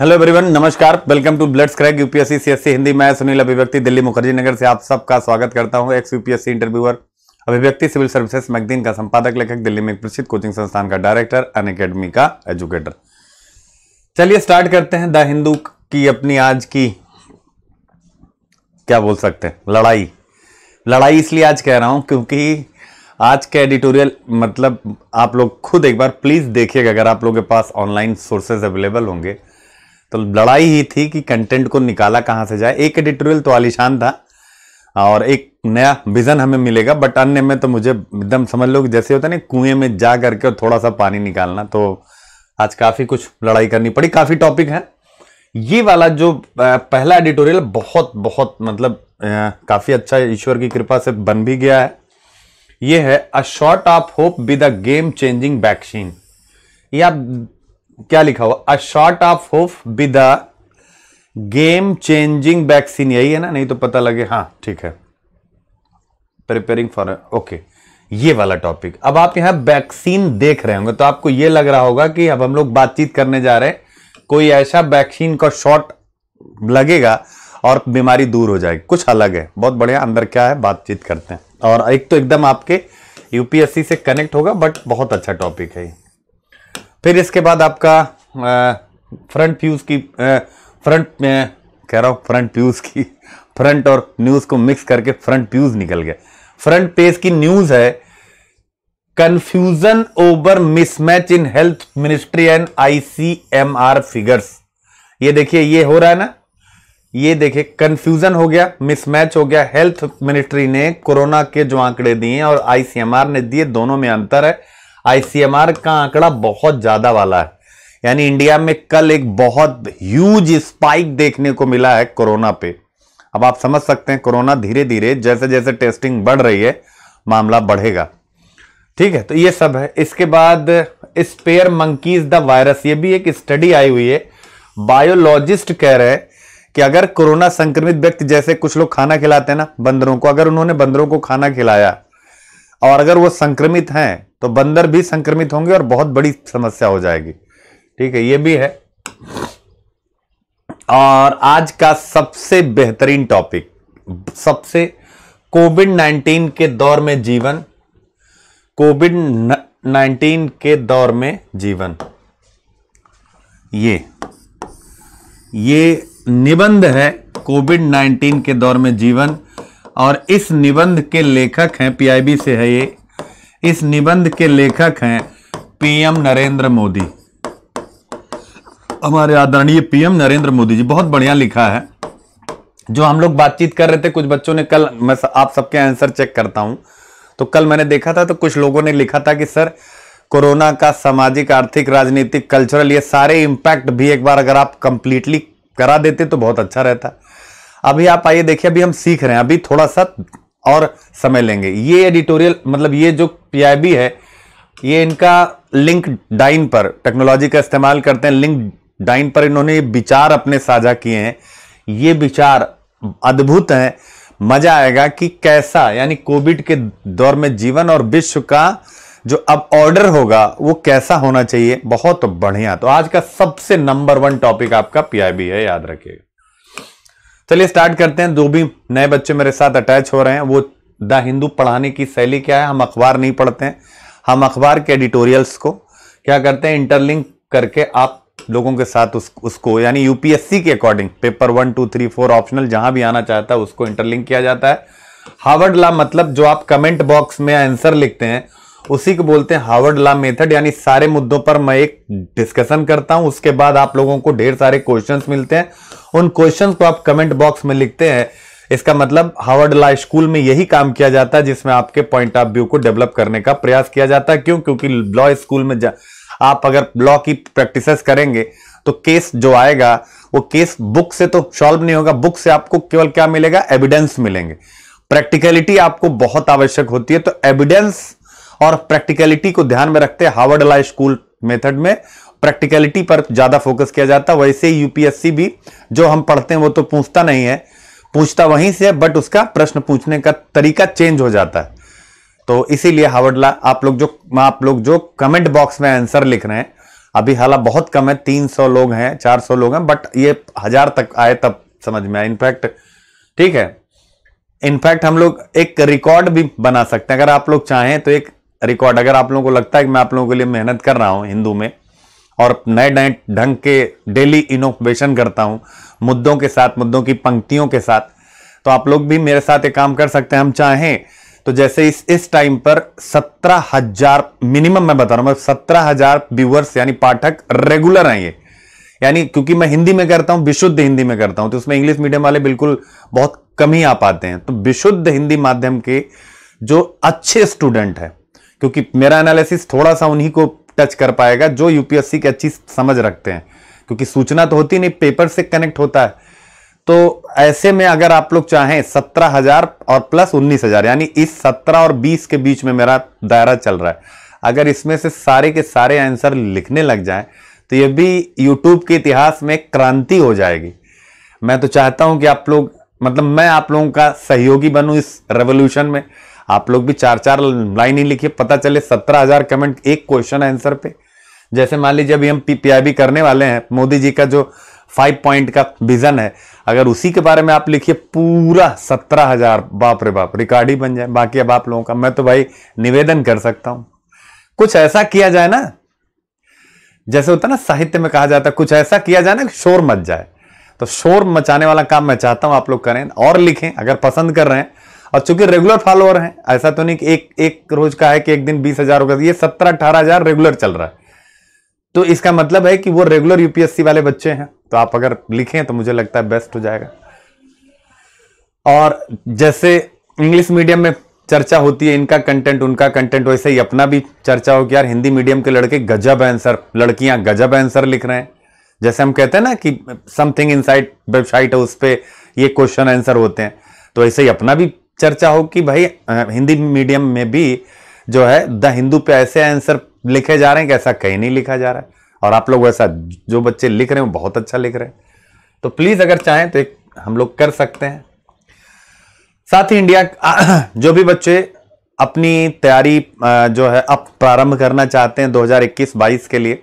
hello everyone नमस्कार welcome to blood crack UPSC CSC Hindi मैं सुनील अभिव्यक्ति दिल्ली मुखर्जी नगर से आप सबका स्वागत करता हूं ex UPSC interviewer Abhivyakti civil services magazine का संपादक लेखक दिल्ली में प्रसिद्ध कोचिंग संस्थान का डायरेक्टर अन अकेडमी का एजुकेटर चलिए स्टार्ट करते हैं द हिंदू की अपनी आज की क्या बोल सकते हैं लड़ाई लड़ाई इसलिए आज कह रहा हूं क्योंकि आज का एडिटोरियल मतलब आप लोग खुद एक बार प्लीज़ देखिएगा अगर आप लोगों के पास ऑनलाइन सोर्सेज अवेलेबल होंगे तो लड़ाई ही थी कि कंटेंट को निकाला कहाँ से जाए एक एडिटोरियल तो आलिशान था और एक नया विजन हमें मिलेगा बट अन्य में तो मुझे एकदम समझ लो कि जैसे होता है ना कुएं में जा करके और थोड़ा सा पानी निकालना तो आज काफ़ी कुछ लड़ाई करनी पड़ी काफ़ी टॉपिक है ये वाला जो पहला एडिटोरियल बहुत बहुत मतलब काफ़ी अच्छा ईश्वर की कृपा से बन भी गया है ये है a shot of hope with a game changing vaccine ये आप क्या लिखा हुआ a shot of hope with the game changing vaccine यही है ना नहीं तो पता लगे हाँ ठीक है प्रिपेयरिंग फॉर ओके ये वाला टॉपिक अब आप यहां वैक्सीन देख रहे होंगे तो आपको यह लग रहा होगा कि अब हम लोग बातचीत करने जा रहे हैं कोई ऐसा वैक्सीन का शॉट लगेगा और बीमारी दूर हो जाएगी कुछ अलग है बहुत बढ़िया अंदर क्या है बातचीत करते हैं और एक तो एकदम आपके यूपीएससी से कनेक्ट होगा बट बहुत अच्छा टॉपिक है फिर इसके बाद आपका फ्रंट फ्यूज़ की फ्रंट में कह रहा हूँ फ्रंट फ्यूज़ की फ्रंट और न्यूज़ को मिक्स करके फ्रंट फ्यूज़ निकल गया फ्रंट पेज की न्यूज़ है confusion over mismatch in health ministry and ICMR figures ये देखिए ये हो रहा है ना ये देखिए कंफ्यूजन हो गया मिसमैच हो गया हेल्थ मिनिस्ट्री ने कोरोना के जो आंकड़े दिए और आईसीएमआर ने दिए दोनों में अंतर है आईसीएमआर का आंकड़ा बहुत ज्यादा वाला है यानी इंडिया में कल एक बहुत ह्यूज स्पाइक देखने को मिला है कोरोना पे अब आप समझ सकते हैं कोरोना धीरे धीरे जैसे जैसे टेस्टिंग बढ़ रही है मामला बढ़ेगा ठीक है तो ये सब है इसके बाद स्पेयर मंकीज द वायरस ये भी एक स्टडी आई हुई है बायोलॉजिस्ट कह रहे हैं कि अगर कोरोना संक्रमित व्यक्ति जैसे कुछ लोग खाना खिलाते हैं ना बंदरों को अगर उन्होंने बंदरों को खाना खिलाया और अगर वो संक्रमित हैं तो बंदर भी संक्रमित होंगे और बहुत बड़ी समस्या हो जाएगी ठीक है ये भी है और आज का सबसे बेहतरीन टॉपिक सबसे कोविड नाइन्टीन के दौर में जीवन कोविड नाइन्टीन के दौर में जीवन ये ये निबंध है कोविड नाइन्टीन के दौर में जीवन और इस निबंध के लेखक हैं पीआईबी से है ये इस निबंध के लेखक हैं पीएम नरेंद्र मोदी हमारे आदरणीय पीएम नरेंद्र मोदी जी बहुत बढ़िया लिखा है जो हम लोग बातचीत कर रहे थे कुछ बच्चों ने कल मैं आप सबके आंसर चेक करता हूं तो कल मैंने देखा था तो कुछ लोगों ने लिखा था कि सर कोरोना का सामाजिक आर्थिक राजनीतिक कल्चरल ये सारे इम्पैक्ट भी एक बार अगर आप कंप्लीटली करा देते तो बहुत अच्छा रहता अभी आप आइए देखिए अभी हम सीख रहे हैं अभी थोड़ा सा और समय लेंगे ये एडिटोरियल मतलब ये जो पीआईबी है ये इनका लिंक डाइन पर टेक्नोलॉजी का इस्तेमाल करते हैं लिंक डाइन पर इन्होंने ये विचार अपने साझा किए हैं ये विचार अद्भुत हैं मजा आएगा कि कैसा यानी कोविड के दौर में जीवन और विश्व का जो अब ऑर्डर होगा वो कैसा होना चाहिए बहुत बढ़िया तो आज का सबसे नंबर वन टॉपिक आपका पीआईबी है याद रखिएगा चलिए स्टार्ट करते हैं जो भी नए बच्चे मेरे साथ अटैच हो रहे हैं वो द हिंदू पढ़ाने की शैली क्या है हम अखबार नहीं पढ़ते हैं हम अखबार के एडिटोरियल्स को क्या करते हैं इंटरलिंक करके आप लोगों के साथ उस उसको यानी यूपीएससी के according paper one two three four optional जहां भी आना चाहता है उसको इंटरलिंक किया जाता है हावर्ड ला मतलब जो आप कमेंट बॉक्स में आंसर लिखते हैं उसी को बोलते हैं हावर्ड ला मेथड यानी सारे मुद्दों पर मैं एक डिस्कशन करता हूं उसके बाद आप लोगों को ढेर सारे क्वेश्चंस मिलते हैं उन क्वेश्चन को आप कमेंट बॉक्स में लिखते हैं इसका मतलब हार्वर्ड लॉ स्कूल में यही काम किया जाता है जिसमें आपके पॉइंट ऑफ व्यू को डेवलप करने का प्रयास किया जाता है क्यों क्योंकि लॉ स्कूल में आप अगर लॉ की प्रैक्टिस करेंगे तो केस जो आएगा वो केस बुक से तो सॉल्व नहीं होगा बुक से आपको केवल क्या मिलेगा एविडेंस मिलेंगे प्रैक्टिकलिटी आपको बहुत आवश्यक होती है तो एविडेंस और प्रैक्टिकलिटी को ध्यान में रखते हार्वर्ड लॉ स्कूल मेथड में प्रैक्टिकलिटी पर ज़्यादा फोकस किया जाता है वैसे ही यूपीएससी भी जो हम पढ़ते हैं वो तो पूछता नहीं है पूछता वहीं से बट उसका प्रश्न पूछने का तरीका चेंज हो जाता है तो इसीलिए हावडला आप लोग जो आप लोग जो कमेंट बॉक्स में आंसर लिख रहे हैं अभी हाला बहुत कम है तीन सौ लोग हैं चार सौ लोग हैं बट ये हजार तक आए तब समझ में आए इनफैक्ट ठीक है इनफैक्ट हम लोग एक रिकॉर्ड भी बना सकते हैं अगर आप लोग चाहें तो एक रिकॉर्ड अगर आप लोगों को लगता है कि मैं आप लोगों के लिए मेहनत कर रहा हूं हिंदू में और नए नए ढंग के डेली इनोवेशन करता हूँ मुद्दों के साथ मुद्दों की पंक्तियों के साथ तो आप लोग भी मेरे साथ ये काम कर सकते हैं हम चाहें तो जैसे इस इस टाइम पर सत्रह हजार मिनिमम मैं बता रहा हूं मतलब सत्रह हजार व्यूअर्स यानी पाठक रेगुलर हैं ये यानी क्योंकि मैं हिंदी में करता हूं विशुद्ध हिंदी में करता हूं तो उसमें इंग्लिश मीडियम वाले बिल्कुल बहुत कम ही आ पाते हैं तो विशुद्ध हिंदी माध्यम के जो अच्छे स्टूडेंट हैं क्योंकि मेरा एनालिसिस थोड़ा सा उन्हीं को टच कर पाएगा जो यूपीएससी की अच्छी समझ रखते हैं क्योंकि सूचना तो होती नहीं पेपर से कनेक्ट होता है तो ऐसे में अगर आप लोग चाहें सत्रह हजार और प्लस उन्नीस हजार यानी इस सत्रह और बीस के बीच में मेरा दायरा चल रहा है अगर इसमें से सारे के सारे आंसर लिखने लग जाएं तो ये भी यूट्यूब के इतिहास में क्रांति हो जाएगी मैं तो चाहता हूं कि आप लोग मतलब मैं आप लोगों का सहयोगी बनूं इस रेवोल्यूशन में आप लोग भी चार चार लाइन ही लिखिए पता चले सत्रह हजार कमेंट एक क्वेश्चन आंसर पे जैसे मान लीजिए अभी हम पीपीआईबी करने वाले हैं मोदी जी का जो फाइव पॉइंट का विजन है अगर उसी के बारे में आप लिखिए पूरा सत्रह हजार बाप रे बाप रिकॉर्ड ही बन जाए बाकी अब आप लोगों का मैं तो भाई निवेदन कर सकता हूं कुछ ऐसा किया जाए ना जैसे होता ना साहित्य में कहा जाता है कुछ ऐसा किया जाए ना कि शोर मच जाए तो शोर मचाने वाला काम मैं चाहता हूं आप लोग करें और लिखें अगर पसंद कर रहे हैं और चूंकि रेगुलर फॉलोअर हैं ऐसा तो नहीं कि एक एक रोज का है कि एक दिन बीस हजार होगा ये सत्रह अठारह हजार रेगुलर चल रहा है तो इसका मतलब है कि वो रेगुलर यूपीएससी वाले बच्चे हैं तो आप अगर लिखें तो मुझे लगता है बेस्ट हो जाएगा और जैसे इंग्लिश मीडियम में चर्चा होती है इनका कंटेंट उनका कंटेंट वैसे ही अपना भी चर्चा हो कि यार हिंदी मीडियम के लड़के गजब आंसर लड़कियां गजब आंसर लिख रहे हैं जैसे हम कहते हैं ना कि समथिंग इनसाइड वेबसाइट है उस पर ये क्वेश्चन आंसर होते हैं तो ऐसे ही अपना भी चर्चा हो कि भाई हिंदी मीडियम में भी जो है द हिंदू पे ऐसे आंसर लिखे जा रहे हैं कि ऐसा कहीं नहीं लिखा जा रहा है और आप लोग ऐसा जो बच्चे लिख रहे हैं वो बहुत अच्छा लिख रहे हैं तो प्लीज़ अगर चाहें तो एक हम लोग कर सकते हैं साथ ही इंडिया जो भी बच्चे अपनी तैयारी जो है अब प्रारंभ करना चाहते हैं 2021-22 के लिए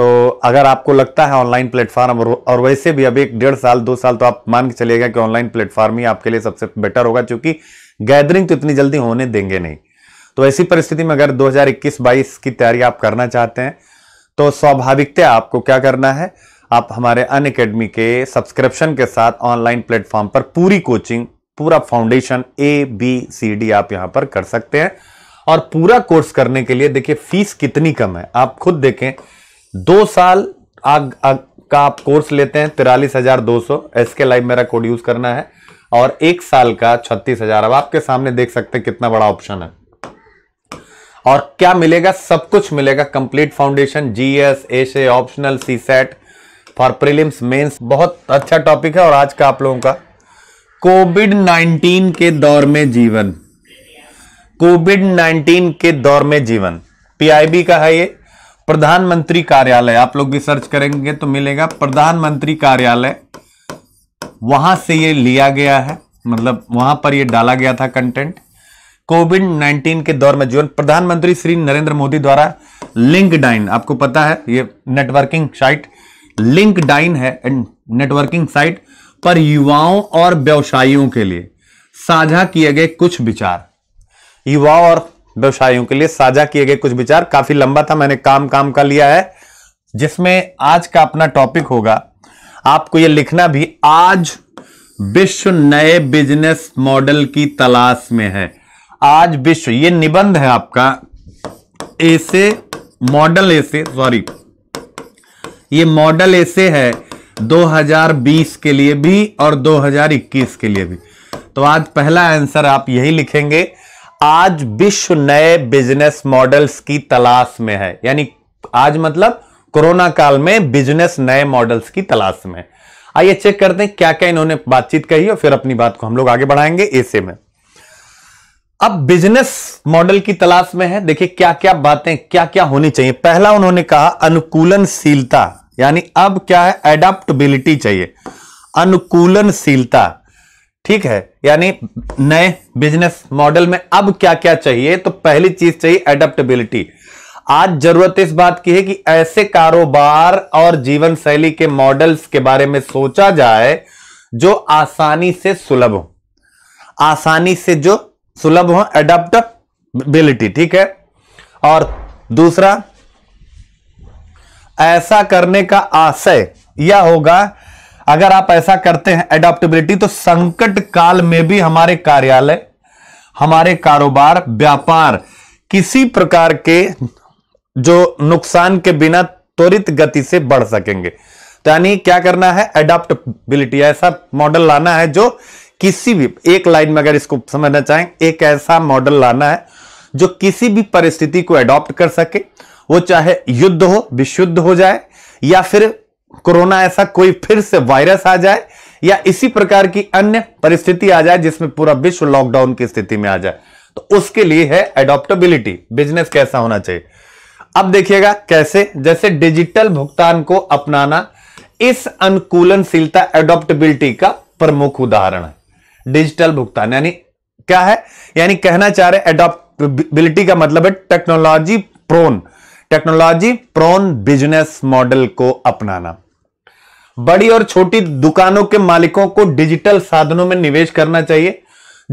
तो अगर आपको लगता है ऑनलाइन प्लेटफार्म और वैसे भी अभी एक डेढ़ साल दो साल तो आप मान के चलिएगा कि ऑनलाइन प्लेटफार्म ही आपके लिए सबसे बेटर होगा क्योंकि गैदरिंग तो इतनी जल्दी होने देंगे नहीं तो ऐसी परिस्थिति में अगर 2021-22 की तैयारी आप करना चाहते हैं तो स्वाभाविकता आपको क्या करना है आप हमारे अन अकेडमी के सब्सक्रिप्शन के साथ ऑनलाइन प्लेटफॉर्म पर पूरी कोचिंग पूरा foundation A B C D आप यहां पर कर सकते हैं और पूरा कोर्स करने के लिए देखिए फीस कितनी कम है आप खुद देखें दो साल आग, आग का आप कोर्स लेते हैं तिरालीस हजार दो सौ एस के लाइव मेरा कोड यूज करना है और एक साल का छत्तीस हजार अब आपके सामने देख सकते हैं कितना बड़ा ऑप्शन है और क्या मिलेगा सब कुछ मिलेगा complete foundation GS essay optional CSAT for prelims mains बहुत अच्छा टॉपिक है और आज का आप लोगों का कोविड 19 के दौर में जीवन कोविड 19 के दौर में जीवन पीआईबी का है ये प्रधानमंत्री कार्यालय आप लोग भी सर्च करेंगे तो मिलेगा प्रधानमंत्री कार्यालय वहां से ये लिया गया है मतलब वहां पर ये डाला गया था कंटेंट कोविड 19 के दौर में जो प्रधानमंत्री श्री नरेंद्र मोदी द्वारा लिंक आपको पता है ये नेटवर्किंग साइट लिंक है नेटवर्किंग साइट पर युवाओं और व्यवसायियों के लिए साझा किए गए कुछ विचार युवाओं और व्यवसायों के लिए साझा किए गए कुछ विचार काफी लंबा था मैंने काम काम का लिया है जिसमें आज का अपना टॉपिक होगा आपको यह लिखना भी आज विश्व नए बिजनेस मॉडल की तलाश में है आज विश्व ये निबंध है आपका ऐसे मॉडल ऐसे सॉरी ये मॉडल ऐसे है 2020 के लिए भी और 2021 के लिए भी तो आज पहला आंसर आप यही लिखेंगे आज विश्व नए बिजनेस मॉडल्स की तलाश में है यानी आज मतलब कोरोना काल में बिजनेस नए मॉडल्स की तलाश में आइए चेक करते हैं क्या क्या इन्होंने बातचीत कही और फिर अपनी बात को हम लोग आगे बढ़ाएंगे ऐसे में अब बिजनेस मॉडल की तलाश में है देखिए क्या क्या बातें क्या क्या होनी चाहिए पहला उन्होंने कहा अनुकूलनशीलता यानी अब क्या है एडाप्टबिलिटी चाहिए अनुकूलनशीलता ठीक है यानी नए बिजनेस मॉडल में अब क्या क्या चाहिए तो पहली चीज चाहिए एडेप्टेबिलिटी आज जरूरत इस बात की है कि ऐसे कारोबार और जीवन शैली के मॉडल्स के बारे में सोचा जाए जो आसानी से सुलभ हो आसानी से जो सुलभ हो एडेप्टेबिलिटी ठीक है और दूसरा ऐसा करने का आशय यह होगा अगर आप ऐसा करते हैं एडॉप्टेबिलिटी तो संकट काल में भी हमारे कार्यालय हमारे कारोबार व्यापार किसी प्रकार के जो नुकसान के बिना त्वरित गति से बढ़ सकेंगे तो यानी क्या करना है एडॉप्टेबिलिटी ऐसा मॉडल लाना है जो किसी भी एक लाइन में अगर इसको समझना चाहें एक ऐसा मॉडल लाना है जो किसी भी परिस्थिति को एडॉप्ट कर सके वो चाहे युद्ध हो विशुद्ध हो जाए या फिर कोरोना ऐसा कोई फिर से वायरस आ जाए या इसी प्रकार की अन्य परिस्थिति आ जाए जिसमें पूरा विश्व लॉकडाउन की स्थिति में आ जाए तो उसके लिए है एडोप्टेबिलिटी बिजनेस कैसा होना चाहिए अब देखिएगा कैसे जैसे डिजिटल भुगतान को अपनाना इस अनुकूलनशीलता एडोप्टेबिलिटी का प्रमुख उदाहरण है डिजिटल भुगतान यानी क्या है यानी कहना चाह रहे एडोप्टेबिलिटी का मतलब है technology prone technology prone business model को अपनाना बड़ी और छोटी दुकानों के मालिकों को डिजिटल साधनों में निवेश करना चाहिए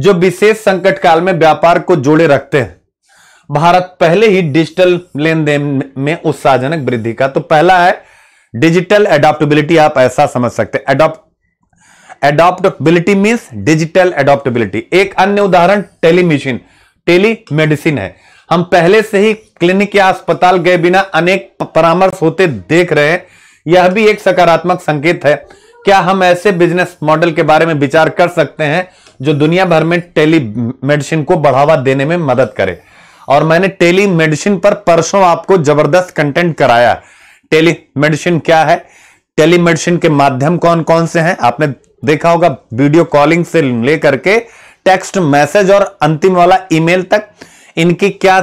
जो विशेष संकट काल में व्यापार को जोड़े रखते हैं भारत पहले ही डिजिटल लेन देन में उत्साहजनक वृद्धि का तो पहला है डिजिटल एडॉप्टेबिलिटी आप ऐसा समझ सकते हैं adopt adaptability means digital adaptability एक अन्य उदाहरण टेलीमिशीन टेली मेडिसिन है हम पहले से ही क्लिनिक या अस्पताल गए बिना अनेक परामर्श होते देख रहे हैं यह भी एक सकारात्मक संकेत है क्या हम ऐसे बिजनेस मॉडल के बारे में विचार कर सकते हैं जो दुनिया भर में टेली मेडिसिन को बढ़ावा देने में मदद करे और मैंने टेली मेडिसिन पर परसों आपको जबरदस्त कंटेंट कराया टेली मेडिसिन क्या है टेली मेडिसिन के माध्यम कौन कौन से हैं आपने देखा होगा वीडियो कॉलिंग से लेकर के टेक्स्ट मैसेज और अंतिम वाला ईमेल तक इनकी क्या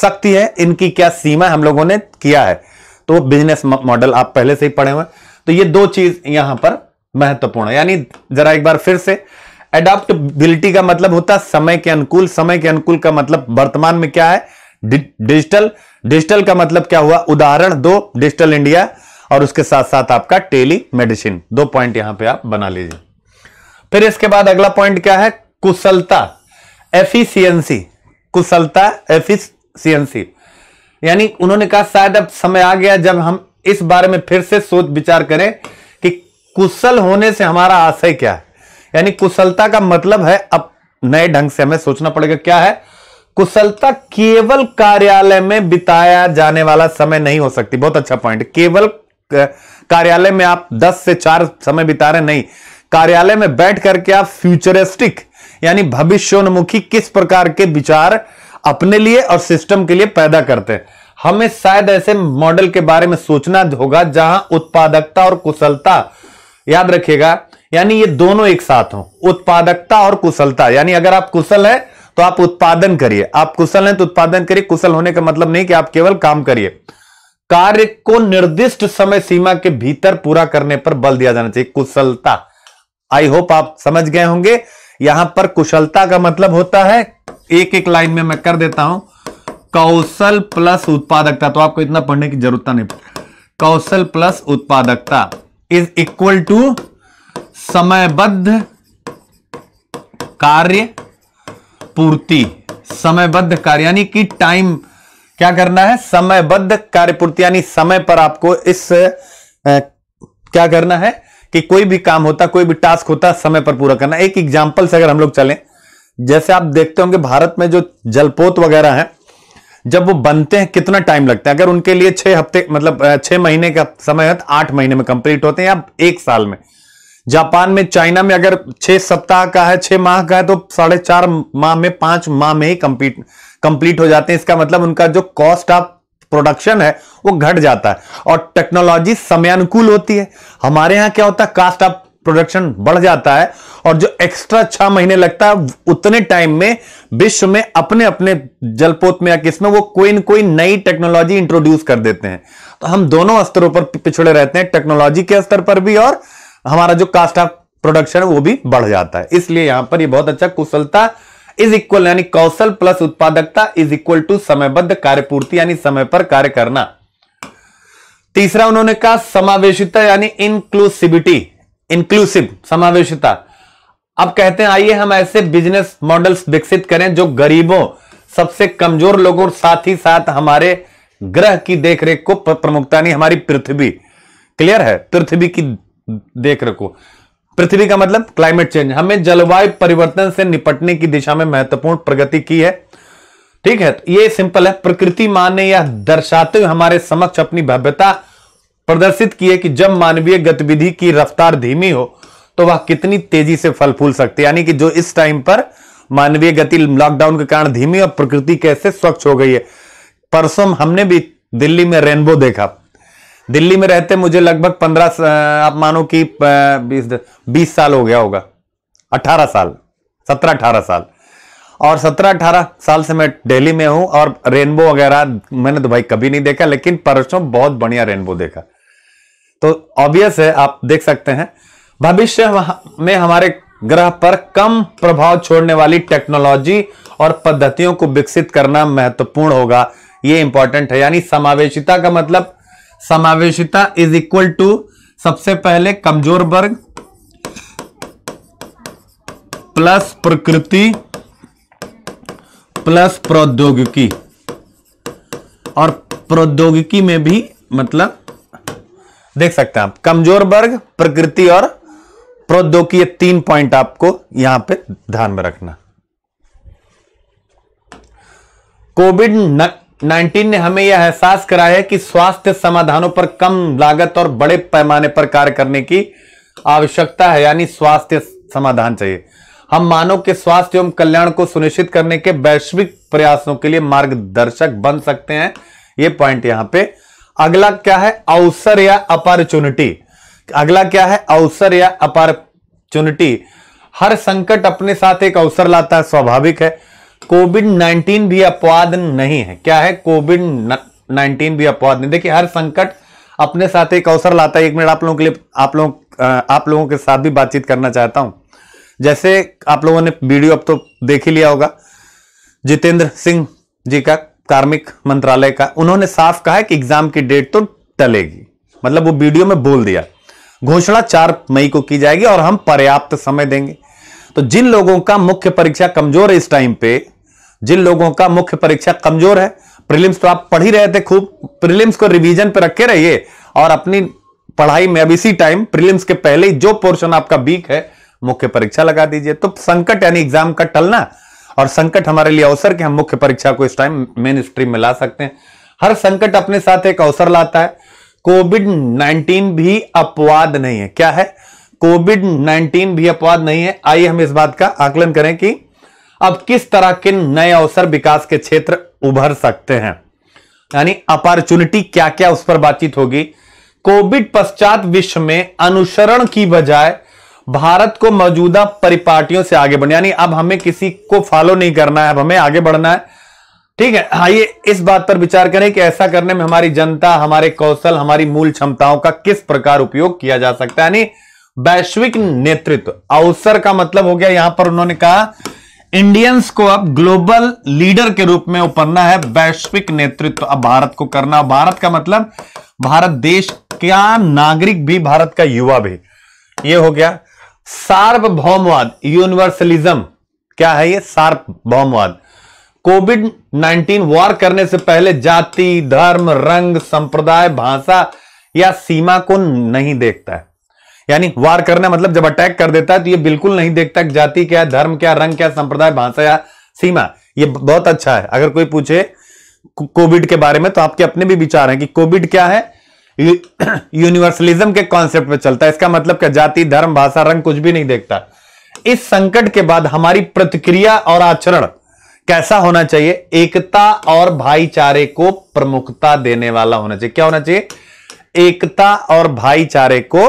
शक्ति है इनकी क्या सीमा हम लोगों ने किया है तो बिजनेस मॉडल आप पहले से ही पढ़े हुए तो ये दो चीज यहां पर महत्वपूर्ण है यानी जरा एक बार फिर से एडाप्टबिलिटी का मतलब होता है समय के अनुकूल समय के अनुकूल का मतलब वर्तमान में क्या है डिजिटल डिजिटल का मतलब क्या हुआ उदाहरण दो डिजिटल इंडिया और उसके साथ साथ आपका टेली मेडिसिन दो पॉइंट यहां पे आप बना लीजिए फिर इसके बाद अगला पॉइंट क्या है कुशलता एफिशिएंसी कुशलता एफिशियंसी यानी उन्होंने कहा शायद अब समय आ गया जब हम इस बारे में फिर से सोच विचार करें कि कुशल होने से हमारा आशय क्या है यानी कुशलता का मतलब है अब नए ढंग से हमें सोचना पड़ेगा क्या है कुशलता केवल कार्यालय में बिताया जाने वाला समय नहीं हो सकती बहुत अच्छा पॉइंट केवल कार्यालय में आप 10 से 4 समय बिता रहे नहीं कार्यालय में बैठ करके आप फ्यूचरिस्टिक यानी भविष्योन्मुखी किस प्रकार के विचार अपने लिए और सिस्टम के लिए पैदा करते हैं हमें शायद ऐसे मॉडल के बारे में सोचना होगा जहां उत्पादकता और कुशलता याद रखिएगा यानी ये दोनों एक साथ हो उत्पादकता और कुशलता यानी अगर आप कुशल हैं तो आप उत्पादन करिए आप कुशल हैं तो उत्पादन करिए कुशल होने का मतलब नहीं कि आप केवल काम करिए कार्य को निर्दिष्ट समय सीमा के भीतर पूरा करने पर बल दिया जाना चाहिए कुशलता आई होप आप समझ गए होंगे यहां पर कुशलता का मतलब होता है एक एक लाइन में मैं कर देता हूं कौशल प्लस उत्पादकता तो आपको इतना पढ़ने की जरूरत नहीं कौशल प्लस उत्पादकता इज इक्वल टू समयबद्ध कार्य पूर्ति समयबद्ध कार्य यानी कि टाइम क्या करना है समयबद्ध कार्यपूर्ति यानी समय पर आपको इस आ, क्या करना है कि कोई भी काम होता कोई भी टास्क होता समय पर पूरा करना एक एग्जाम्पल से अगर हम लोग चलें जैसे आप देखते होंगे भारत में जो जलपोत वगैरह हैं जब वो बनते हैं कितना टाइम लगता है अगर उनके लिए छह हफ्ते मतलब छह महीने का समय है तो आठ महीने में कंप्लीट होते हैं या एक साल में जापान में चाइना में अगर छह सप्ताह का है छह माह का है तो साढ़े चार माह में पांच माह में ही कंप्लीट कंप्लीट हो जाते हैं इसका मतलब उनका जो कॉस्ट ऑफ प्रोडक्शन है वो घट जाता है और टेक्नोलॉजी समयानुकूल होती है हमारे यहां क्या होता है कास्ट ऑफ प्रोडक्शन बढ़ जाता है और जो एक्स्ट्रा छह महीने लगता है उतने टाइम में विश्व में अपने अपने जलपोत में या किसमें वो कोई न कोई नई टेक्नोलॉजी इंट्रोड्यूस कर देते हैं तो हम दोनों स्तरों पर पिछड़े रहते हैं टेक्नोलॉजी के स्तर पर भी और हमारा जो कास्ट ऑफ प्रोडक्शन है वो भी बढ़ जाता है इसलिए यहां पर ये बहुत अच्छा कुशलता इज इक्वल यानी कौशल प्लस उत्पादकता इज इक्वल टू समयबद्ध कार्यपूर्ति यानी समय पर कार्य करना तीसरा उन्होंने कहा समावेशिता यानी इंक्लूसिविटी इंक्लूसिव समावेशिता अब कहते हैं आइए हम ऐसे बिजनेस मॉडल्स विकसित करें जो गरीबों सबसे कमजोर लोगों साथ ही साथ हमारे ग्रह की देखरेख को प्रमुखता नहीं हमारी पृथ्वी क्लियर है पृथ्वी की देखरेख को पृथ्वी का मतलब क्लाइमेट चेंज हमें जलवायु परिवर्तन से निपटने की दिशा में महत्वपूर्ण प्रगति की है ठीक है तो ये सिंपल है प्रकृति मान ने यह दर्शाते हुए हमारे समक्ष अपनी भव्यता प्रदर्शित की है कि जब मानवीय गतिविधि की रफ्तार धीमी हो तो वह कितनी तेजी से फल फूल सकती है यानी कि जो इस टाइम पर मानवीय गति लॉकडाउन के कारण धीमी और प्रकृति कैसे स्वच्छ हो गई है परसों हमने भी दिल्ली में रेनबो देखा दिल्ली में रहते मुझे लगभग पंद्रह आप मानो कि बीस बीस साल हो गया होगा अट्ठारह साल सत्रह अठारह साल और सत्रह अठारह साल से मैं दिल्ली में हूं और रेनबो वगैरह मैंने तो भाई कभी नहीं देखा लेकिन परसों बहुत बढ़िया रेनबो देखा तो ऑब्वियस है आप देख सकते हैं भविष्य में हमारे ग्रह पर कम प्रभाव छोड़ने वाली टेक्नोलॉजी और पद्धतियों को विकसित करना महत्वपूर्ण होगा यह इंपॉर्टेंट है यानी समावेशिता का मतलब समावेशिता इज इक्वल टू सबसे पहले कमजोर वर्ग प्लस प्रकृति प्लस प्रौद्योगिकी और प्रौद्योगिकी में भी मतलब देख सकते हैं आप कमजोर वर्ग प्रकृति और प्रौद्योगिकी ये तीन पॉइंट आपको यहां पे ध्यान में रखना कोविड 19 ने हमें यह एहसास कराया कि स्वास्थ्य समाधानों पर कम लागत और बड़े पैमाने पर कार्य करने की आवश्यकता है यानी स्वास्थ्य समाधान चाहिए हम मानव के स्वास्थ्य एवं कल्याण को सुनिश्चित करने के वैश्विक प्रयासों के लिए मार्गदर्शक बन सकते हैं यह पॉइंट यहां पे अगला क्या है अवसर या अपॉर्चुनिटी अगला क्या है अवसर या अपॉर्चुनिटी हर संकट अपने साथ एक अवसर लाता है स्वाभाविक है कोविड 19 भी अपवाद नहीं है क्या है कोविड 19 भी अपवाद नहीं देखिए हर संकट अपने साथ एक अवसर लाता है एक मिनट आप लोगों के लिए आप लोग आप लोगों के साथ भी बातचीत करना चाहता हूं जैसे आप लोगों ने वीडियो अब तो देख ही लिया होगा जितेंद्र सिंह जी का कार्मिक मंत्रालय का उन्होंने साफ कहा है कि एग्जाम की डेट तो टलेगी मतलब वो वीडियो में बोल दिया घोषणा चार मई को की जाएगी और हम पर्याप्त समय देंगे तो जिन लोगों का मुख्य परीक्षा कमजोर है इस टाइम पे जिन लोगों का मुख्य परीक्षा कमजोर है प्रीलिम्स तो आप पढ़ ही रहे थे खूब प्रीलिम्स को रिवीजन पर रखे रहिए और अपनी पढ़ाई में अब इसी टाइम प्रीलिम्स के पहले ही जो पोर्शन आपका वीक है मुख्य परीक्षा लगा दीजिए तो संकट यानी एग्जाम का टलना और संकट हमारे लिए अवसर के हम मुख्य परीक्षा को इस टाइम मेन स्ट्रीम में ला सकते हैं हर संकट अपने साथ एक अवसर लाता है कोविड नाइनटीन भी अपवाद नहीं है क्या है कोविड नाइनटीन भी अपवाद नहीं है आइए हम इस बात का आकलन करें कि अब किस तरह के नए अवसर विकास के क्षेत्र उभर सकते हैं यानी अपॉर्चुनिटी क्या क्या उस पर बातचीत होगी कोविड पश्चात विश्व में अनुसरण की बजाय भारत को मौजूदा परिपाटियों से आगे बढ़ना यानी अब हमें किसी को फॉलो नहीं करना है अब हमें आगे बढ़ना है ठीक है आइए इस बात पर विचार करें कि ऐसा करने में हमारी जनता हमारे कौशल हमारी मूल क्षमताओं का किस प्रकार उपयोग किया जा सकता है यानी वैश्विक नेतृत्व अवसर का मतलब हो गया यहां पर उन्होंने कहा इंडियंस को अब ग्लोबल लीडर के रूप में उपरना है वैश्विक नेतृत्व अब भारत को करना भारत का मतलब भारत देश का नागरिक भी भारत का युवा भी यह हो गया सार्वभौमवाद यूनिवर्सलिज्म क्या है ये सार्वभौमवाद कोविड 19 वॉर करने से पहले जाति धर्म रंग संप्रदाय भाषा या सीमा को नहीं देखता है यानी वार करना मतलब जब अटैक कर देता है तो ये बिल्कुल नहीं देखता जाति क्या धर्म क्या रंग क्या संप्रदाय भाषा या सीमा ये बहुत अच्छा है अगर कोई पूछे कोविड के बारे में तो आपके अपने भी विचार हैं कि कोविड क्या है यूनिवर्सलिज्म के कॉन्सेप्ट में चलता है इसका मतलब क्या जाति धर्म भाषा रंग कुछ भी नहीं देखता इस संकट के बाद हमारी प्रतिक्रिया और आचरण कैसा होना चाहिए एकता और भाईचारे को प्रमुखता देने वाला होना चाहिए क्या होना चाहिए एकता और भाईचारे को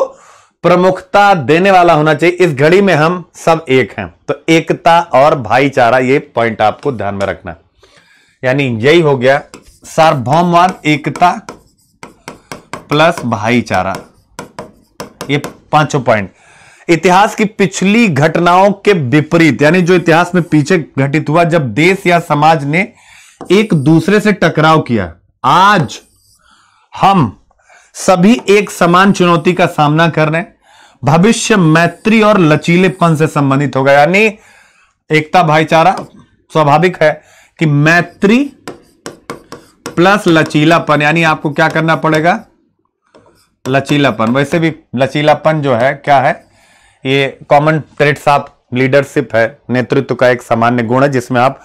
प्रमुखता देने वाला होना चाहिए इस घड़ी में हम सब एक हैं तो एकता और भाईचारा ये पॉइंट आपको ध्यान में रखना यानी यही हो गया सार्वभौमवाद एकता प्लस भाईचारा ये पांचों पॉइंट इतिहास की पिछली घटनाओं के विपरीत यानी जो इतिहास में पीछे घटित हुआ जब देश या समाज ने एक दूसरे से टकराव किया आज हम सभी एक समान चुनौती का सामना कर रहे हैं भविष्य मैत्री और लचीलेपन से संबंधित होगा यानी एकता भाईचारा स्वाभाविक है कि मैत्री प्लस लचीलापन यानी आपको क्या करना पड़ेगा लचीलापन वैसे भी लचीलापन जो है क्या है ये कॉमन ट्रेड्स ऑफ लीडरशिप है नेतृत्व का एक सामान्य गुण है जिसमें आप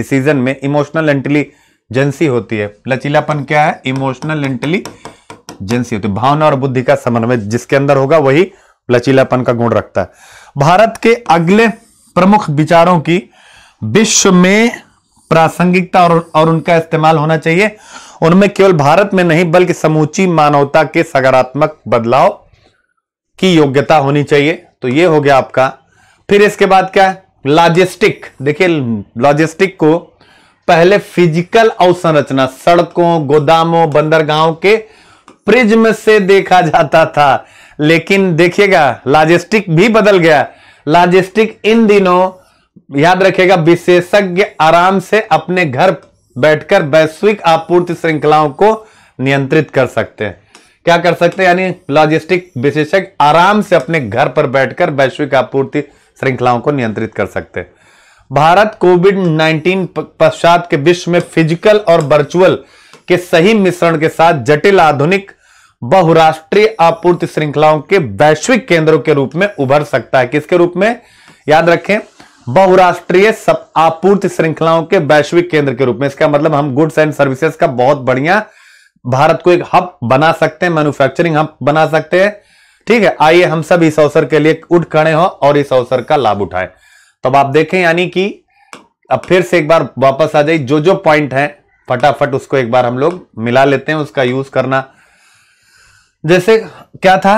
डिसीजन में इमोशनल इंटेलिजेंसी होती है लचीलापन क्या है इमोशनल इंटेलिजेंसी होती है भावना और बुद्धि का समन्वय जिसके अंदर होगा वही लचीलापन का गुण रखता है भारत के अगले प्रमुख विचारों की विश्व में प्रासंगिकता और, और उनका इस्तेमाल होना चाहिए उनमें केवल भारत में नहीं बल्कि समूची मानवता के सकारात्मक बदलाव की योग्यता होनी चाहिए तो यह हो गया आपका फिर इसके बाद क्या है लॉजिस्टिक देखिए लॉजिस्टिक को पहले फिजिकल अवसंरचना सड़कों गोदामों बंदरगाहों के प्रिज्म से देखा जाता था लेकिन देखिएगा लॉजिस्टिक भी बदल गया लॉजिस्टिक इन दिनों याद रखेगा विशेषज्ञ आराम से अपने घर बैठकर वैश्विक आपूर्ति श्रृंखलाओं को नियंत्रित कर सकते हैं क्या कर सकते हैं यानी लॉजिस्टिक विशेषज्ञ आराम से अपने घर पर बैठकर वैश्विक आपूर्ति श्रृंखलाओं को नियंत्रित कर सकते हैं भारत कोविड 19 पश्चात के विश्व में फिजिकल और वर्चुअल के सही मिश्रण के साथ जटिल आधुनिक बहुराष्ट्रीय आपूर्ति श्रृंखलाओं के वैश्विक केंद्रों के रूप में उभर सकता है किसके रूप में याद रखें बहुराष्ट्रीय आपूर्ति श्रृंखलाओं के वैश्विक केंद्र के रूप में इसका मतलब हम गुड्स एंड सर्विसेज का बहुत बढ़िया भारत को एक हब बना सकते हैं मैन्युफैक्चरिंग हब बना सकते हैं ठीक है आइए हम सब इस अवसर के लिए उठ खड़े हो और इस अवसर का लाभ उठाएं तो अब आप देखें यानी कि अब फिर से एक बार वापस आ जाइए जो जो पॉइंट है फटाफट उसको एक बार हम लोग मिला लेते हैं उसका यूज करना जैसे क्या था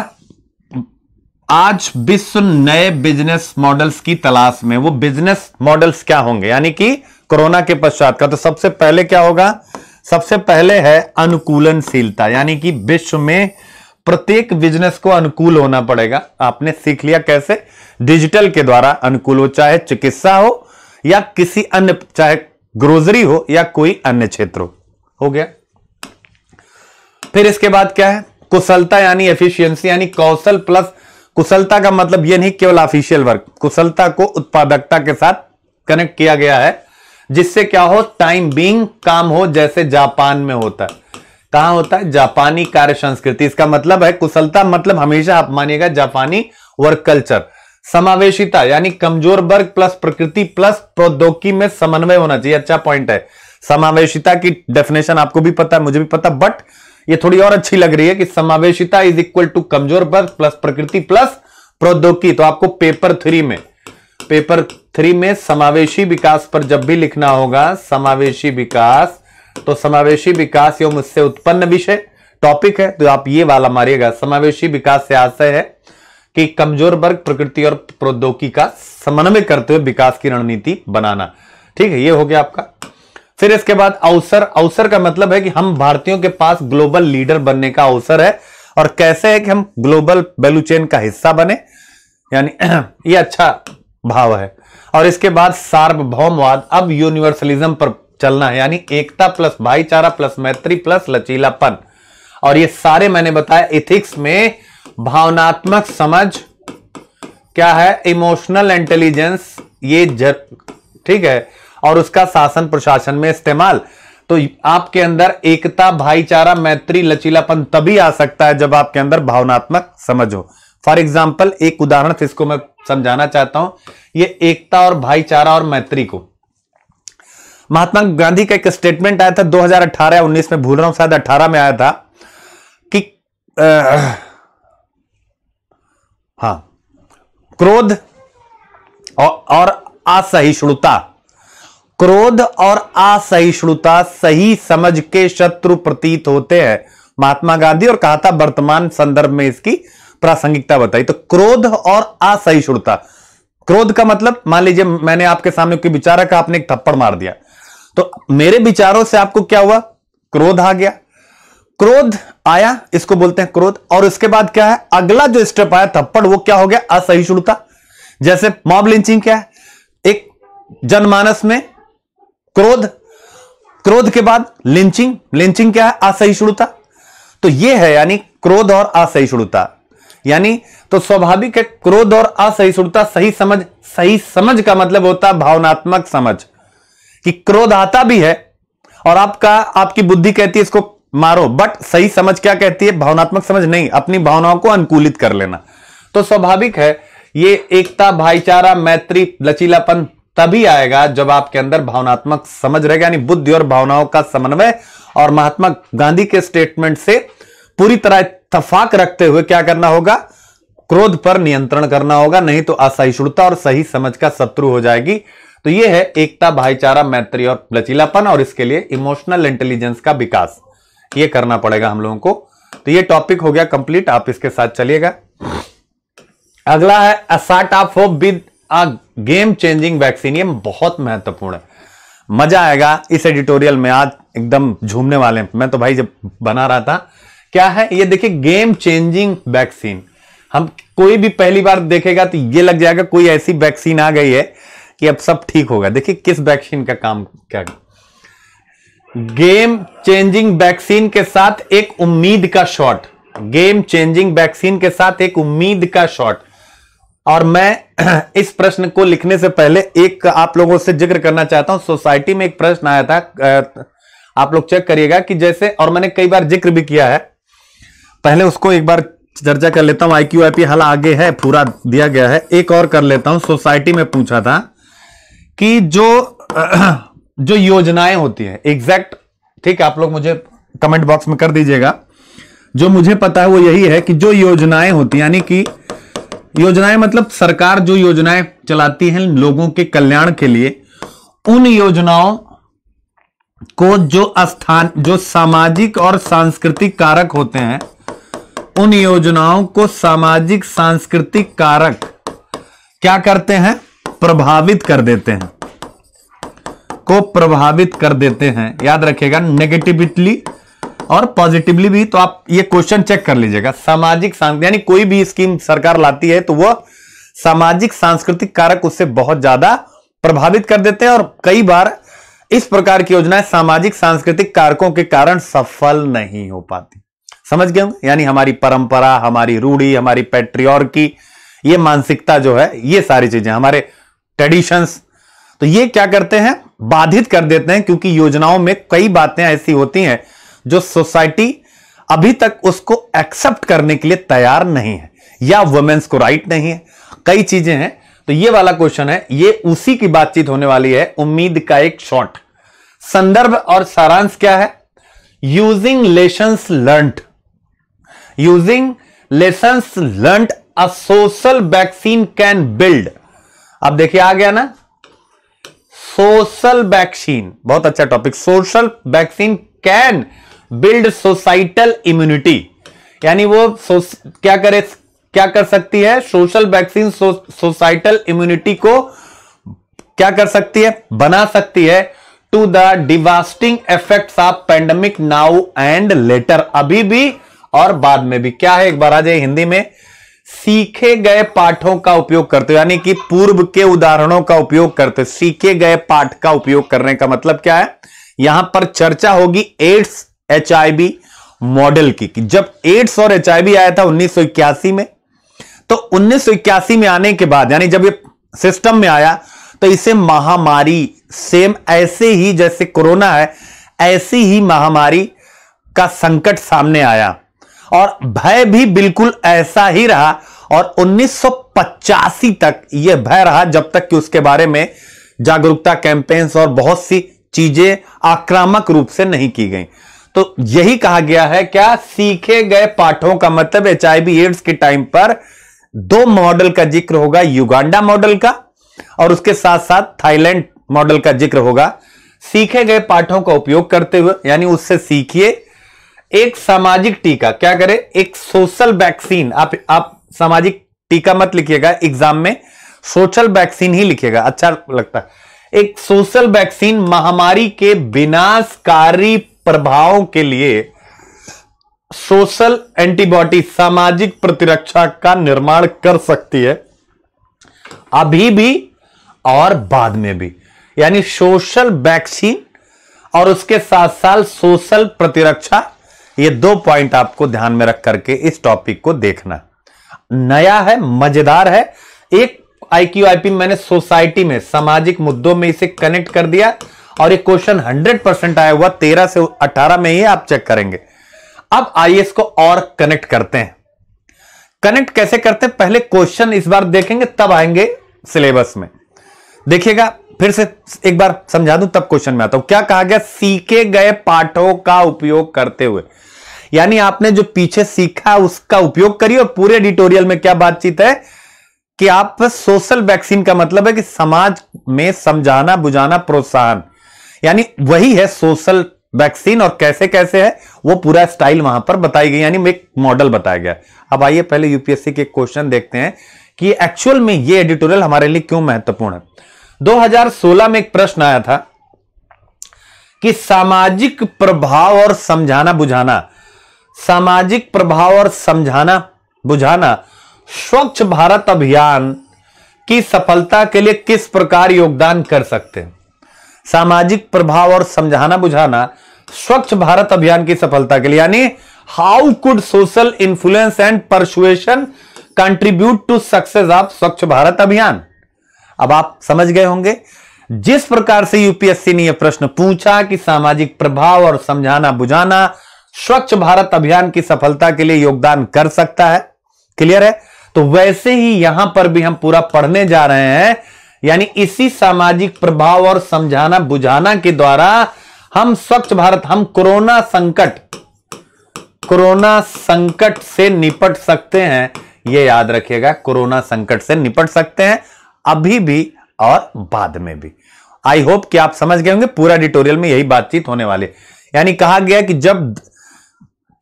आज विश्व नए बिजनेस मॉडल्स की तलाश में वो बिजनेस मॉडल्स क्या होंगे यानी कि कोरोना के पश्चात का तो सबसे पहले क्या होगा सबसे पहले है अनुकूलनशीलता यानी कि विश्व में प्रत्येक बिजनेस को अनुकूल होना पड़ेगा आपने सीख लिया कैसे डिजिटल के द्वारा अनुकूल हो चाहे चिकित्सा हो या किसी अन्य चाहे ग्रोजरी हो या कोई अन्य क्षेत्र हो हो गया फिर इसके बाद क्या है कुशलता यानी एफिशिएंसी यानी कौशल प्लस कुशलता का मतलब यह नहीं केवल ऑफिशियल वर्क कुशलता को उत्पादकता के साथ कनेक्ट किया गया है जिससे क्या हो टाइम बींग काम हो जैसे जापान में होता है कहा होता है जापानी कार्य संस्कृति इसका मतलब है कुशलता मतलब हमेशा आप मानिएगा जापानी वर्क कल्चर समावेशिता यानी कमजोर वर्ग प्लस प्रकृति प्लस प्रौद्योगिकी में समन्वय होना चाहिए अच्छा पॉइंट है समावेशिता की डेफिनेशन आपको भी पता है मुझे भी पता बट ये थोड़ी और अच्छी लग रही है कि समावेशिता इज इक्वल टू कमजोर वर्ग प्लस प्रकृति प्लस प्रौद्योगिकी तो आपको पेपर थ्री में पेपर थ्री में समावेशी विकास पर जब भी लिखना होगा समावेशी विकास तो समावेशी विकास एवं उससे उत्पन्न विषय टॉपिक है तो आप ये वाला मारिएगा समावेशी विकास से आशय है कि कमजोर वर्ग प्रकृति और प्रौद्योगिकी का समन्वय करते हुए विकास की रणनीति बनाना ठीक है ये हो गया आपका फिर इसके बाद अवसर अवसर का मतलब है कि हम भारतीयों के पास ग्लोबल लीडर बनने का अवसर है और कैसे है कि हम ग्लोबल वैल्यू चेन का हिस्सा बने यानी ये अच्छा भाव है और इसके बाद सार्वभौमवाद अब यूनिवर्सलिज्म पर चलना है यानी एकता प्लस भाईचारा प्लस मैत्री प्लस लचीलापन और ये सारे मैंने बताया इथिक्स में भावनात्मक समझ क्या है इमोशनल इंटेलिजेंस ये ठीक है और उसका शासन प्रशासन में इस्तेमाल तो आपके अंदर एकता भाईचारा मैत्री लचीलापन तभी आ सकता है जब आपके अंदर भावनात्मक समझ हो फॉर एग्जाम्पल एक उदाहरण से इसको मैं समझाना चाहता हूं ये एकता और भाईचारा और मैत्री को महात्मा गांधी का एक स्टेटमेंट आया था 2018 या 19 में भूल रहा हूं शायद 18 में आया था कि हा हाँ क्रोध और, और असहिष्णुता क्रोध और असहिष्णुता सही समझ के शत्रु प्रतीत होते हैं महात्मा गांधी और कहा था वर्तमान संदर्भ में इसकी प्रासंगिकता बताई तो क्रोध और असहिष्णुता क्रोध का मतलब मान लीजिए मैंने आपके सामने कोई विचार का आपने एक थप्पड़ मार दिया तो मेरे विचारों से आपको क्या हुआ क्रोध आ गया क्रोध आया इसको बोलते हैं क्रोध और उसके बाद क्या है अगला जो स्टेप आया थप्पड़ वो क्या हो गया असहिष्णुता जैसे मॉब लिंचिंग क्या है एक जनमानस में क्रोध क्रोध के बाद लिंचिंग लिंचिंग क्या है असहिष्णुता तो ये है यानी क्रोध और असहिष्णुता यानी तो स्वाभाविक है क्रोध और असहिष्णुता सही समझ सही समझ का मतलब होता है भावनात्मक समझ कि क्रोध आता भी है और आपका आपकी बुद्धि कहती है इसको मारो बट सही समझ क्या कहती है भावनात्मक समझ नहीं अपनी भावनाओं को अनुकूलित कर लेना तो स्वाभाविक है ये एकता भाईचारा मैत्री लचीलापन तभी आएगा जब आपके अंदर भावनात्मक समझ रहेगा यानी बुद्धि और भावनाओं का समन्वय और महात्मा गांधी के स्टेटमेंट से पूरी तरह इतफाक रखते हुए क्या करना होगा क्रोध पर नियंत्रण करना होगा नहीं तो असहिष्णुता और सही समझ का शत्रु हो जाएगी तो यह है एकता भाईचारा मैत्री और लचीलापन और इसके लिए इमोशनल इंटेलिजेंस का विकास ये करना पड़ेगा हम लोगों को तो ये टॉपिक हो गया कंप्लीट आप इसके साथ चलिएगा अगला है a shot of hope with a game changing vaccine ये बहुत महत्वपूर्ण है मजा आएगा इस एडिटोरियल में आज एकदम झूमने वाले हैं मैं तो भाई जब बना रहा था क्या है ये देखिए गेम चेंजिंग वैक्सीन हम कोई भी पहली बार देखेगा तो ये लग जाएगा कोई ऐसी वैक्सीन आ गई है कि अब सब ठीक होगा देखिए किस वैक्सीन का काम क्या गेम चेंजिंग वैक्सीन के साथ एक उम्मीद का शॉट गेम चेंजिंग वैक्सीन के साथ एक उम्मीद का शॉट और मैं इस प्रश्न को लिखने से पहले एक आप लोगों से जिक्र करना चाहता हूं सोसाइटी में एक प्रश्न आया था आप लोग चेक करिएगा कि जैसे और मैंने कई बार जिक्र भी किया है पहले उसको एक बार चर्चा कर लेता हूं आई आईपी हल आगे है पूरा दिया गया है एक और कर लेता हूं सोसाइटी में पूछा था कि जो जो योजनाएं होती है एग्जैक्ट ठीक आप लोग मुझे कमेंट बॉक्स में कर दीजिएगा जो मुझे पता है वो यही है कि जो योजनाएं होती यानी कि योजनाएं मतलब सरकार जो योजनाएं चलाती है लोगों के कल्याण के लिए उन योजनाओं को जो स्थान जो सामाजिक और सांस्कृतिक कारक होते हैं उन योजनाओं को सामाजिक सांस्कृतिक कारक क्या करते हैं प्रभावित कर देते हैं को प्रभावित कर देते हैं याद रखेगा नेगेटिविटली और पॉजिटिवली भी तो आप ये क्वेश्चन चेक कर लीजिएगा सामाजिक यानी कोई भी स्कीम सरकार लाती है तो वह सामाजिक सांस्कृतिक कारक उससे बहुत ज्यादा प्रभावित कर देते हैं और कई बार इस प्रकार की योजनाएं सामाजिक सांस्कृतिक कारकों के कारण सफल नहीं हो पाती समझ गए यानी हमारी परंपरा हमारी रूढ़ी हमारी पेट्रियोर की ये मानसिकता जो है ये सारी चीजें हमारे ट्रेडिशंस तो ये क्या करते हैं बाधित कर देते हैं क्योंकि योजनाओं में कई बातें ऐसी होती हैं जो सोसाइटी अभी तक उसको एक्सेप्ट करने के लिए तैयार नहीं है या वुमेन्स को राइट नहीं है कई चीजें हैं तो ये वाला क्वेश्चन है ये उसी की बातचीत होने वाली है उम्मीद का एक शॉर्ट संदर्भ और सारांश क्या है using lesson learn using lesson learn a social vaccine can build अब देखिए आ गया ना सोशल वैक्सीन बहुत अच्छा topic social vaccine can build societal immunity यानी वो क्या करे क्या कर सकती है सोशल वैक्सीन सोसाइटल इम्यूनिटी को क्या कर सकती है बना सकती है to the devastating effects of pandemic now and later अभी भी और बाद में भी क्या है एक बार आ जाए हिंदी में सीखे गए पाठों का उपयोग करते यानी कि पूर्व के उदाहरणों का उपयोग करते सीखे गए पाठ का उपयोग करने का मतलब क्या है यहां पर चर्चा होगी एड्स एचआईबी मॉडल की कि जब एड्स और एच आया था उन्नीस में तो उन्नीस में आने के बाद यानी जब ये सिस्टम में आया तो इसे महामारी सेम ऐसे ही जैसे कोरोना है ऐसी ही महामारी का संकट सामने आया और भय भी बिल्कुल ऐसा ही रहा और उन्नीस तक यह भय रहा जब तक कि उसके बारे में जागरूकता कैंपेन्स और बहुत सी चीजें आक्रामक रूप से नहीं की गई तो यही कहा गया है क्या सीखे गए पाठों का मतलब एच आई एड्स के टाइम पर दो मॉडल का जिक्र होगा युगांडा मॉडल का और उसके साथ साथ थाईलैंड मॉडल का जिक्र होगा सीखे गए पाठों का उपयोग करते हुए यानी उससे सीखिए एक सामाजिक टीका क्या करें एक सोशल वैक्सीन आप आप सामाजिक टीका मत लिखिएगा एग्जाम में सोशल वैक्सीन ही लिखिएगा अच्छा लगता है एक सोशल वैक्सीन महामारी के विनाशकारी प्रभाव के लिए सोशल एंटीबॉडी सामाजिक प्रतिरक्षा का निर्माण कर सकती है अभी भी और बाद में भी यानी सोशल वैक्सीन और उसके साथ साथ सोशल प्रतिरक्षा ये दो पॉइंट आपको ध्यान में रख करके इस टॉपिक को देखना नया है मजेदार है एक आईक्यू आईपी मैंने सोसाइटी में सामाजिक मुद्दों में इसे कनेक्ट कर दिया और एक क्वेश्चन 100 परसेंट आया हुआ 13 से 18 में ही आप चेक करेंगे अब आइए इसको और कनेक्ट करते हैं कनेक्ट कैसे करते हैं पहले क्वेश्चन इस बार देखेंगे तब आएंगे सिलेबस में देखिएगा फिर से एक बार समझा दूं तब क्वेश्चन में आता हूं क्या कहा गया सीखे गए पाठों का उपयोग करते हुए यानी आपने जो पीछे सीखा उसका उपयोग करिए और पूरे एडिटोरियल में क्या बातचीत है कि आप सोशल वैक्सीन का मतलब है कि समाज में समझाना बुझाना प्रोत्साहन यानी वही है सोशल वैक्सीन और कैसे कैसे है वो पूरा स्टाइल वहां पर बताई गई यानी एक मॉडल बताया गया अब आइए पहले यूपीएससी के क्वेश्चन देखते हैं कि एक्चुअल में ये एडिटोरियल हमारे लिए क्यों महत्वपूर्ण है 2016 में एक प्रश्न आया था कि सामाजिक प्रभाव और समझाना बुझाना सामाजिक प्रभाव और समझाना बुझाना स्वच्छ भारत अभियान की सफलता के लिए किस प्रकार योगदान कर सकते हैं सामाजिक प्रभाव और समझाना बुझाना स्वच्छ भारत अभियान की सफलता के लिए यानी how could social influence and persuasion contribute to success of Swachh Bharat अभियान अब आप समझ गए होंगे जिस प्रकार से यूपीएससी ने यह प्रश्न पूछा कि सामाजिक प्रभाव और समझाना बुझाना स्वच्छ भारत अभियान की सफलता के लिए योगदान कर सकता है क्लियर है तो वैसे ही यहां पर भी हम पूरा पढ़ने जा रहे हैं यानी इसी सामाजिक प्रभाव और समझाना बुझाना के द्वारा हम स्वच्छ भारत हम कोरोना संकट कोरोना संकट से निपट सकते हैं यह याद रखिएगा कोरोना संकट से निपट सकते हैं अभी भी और बाद में भी आई होप कि आप समझ गए होंगे पूरा डिटोरियल में यही बातचीत होने वाले यानी कहा गया कि जब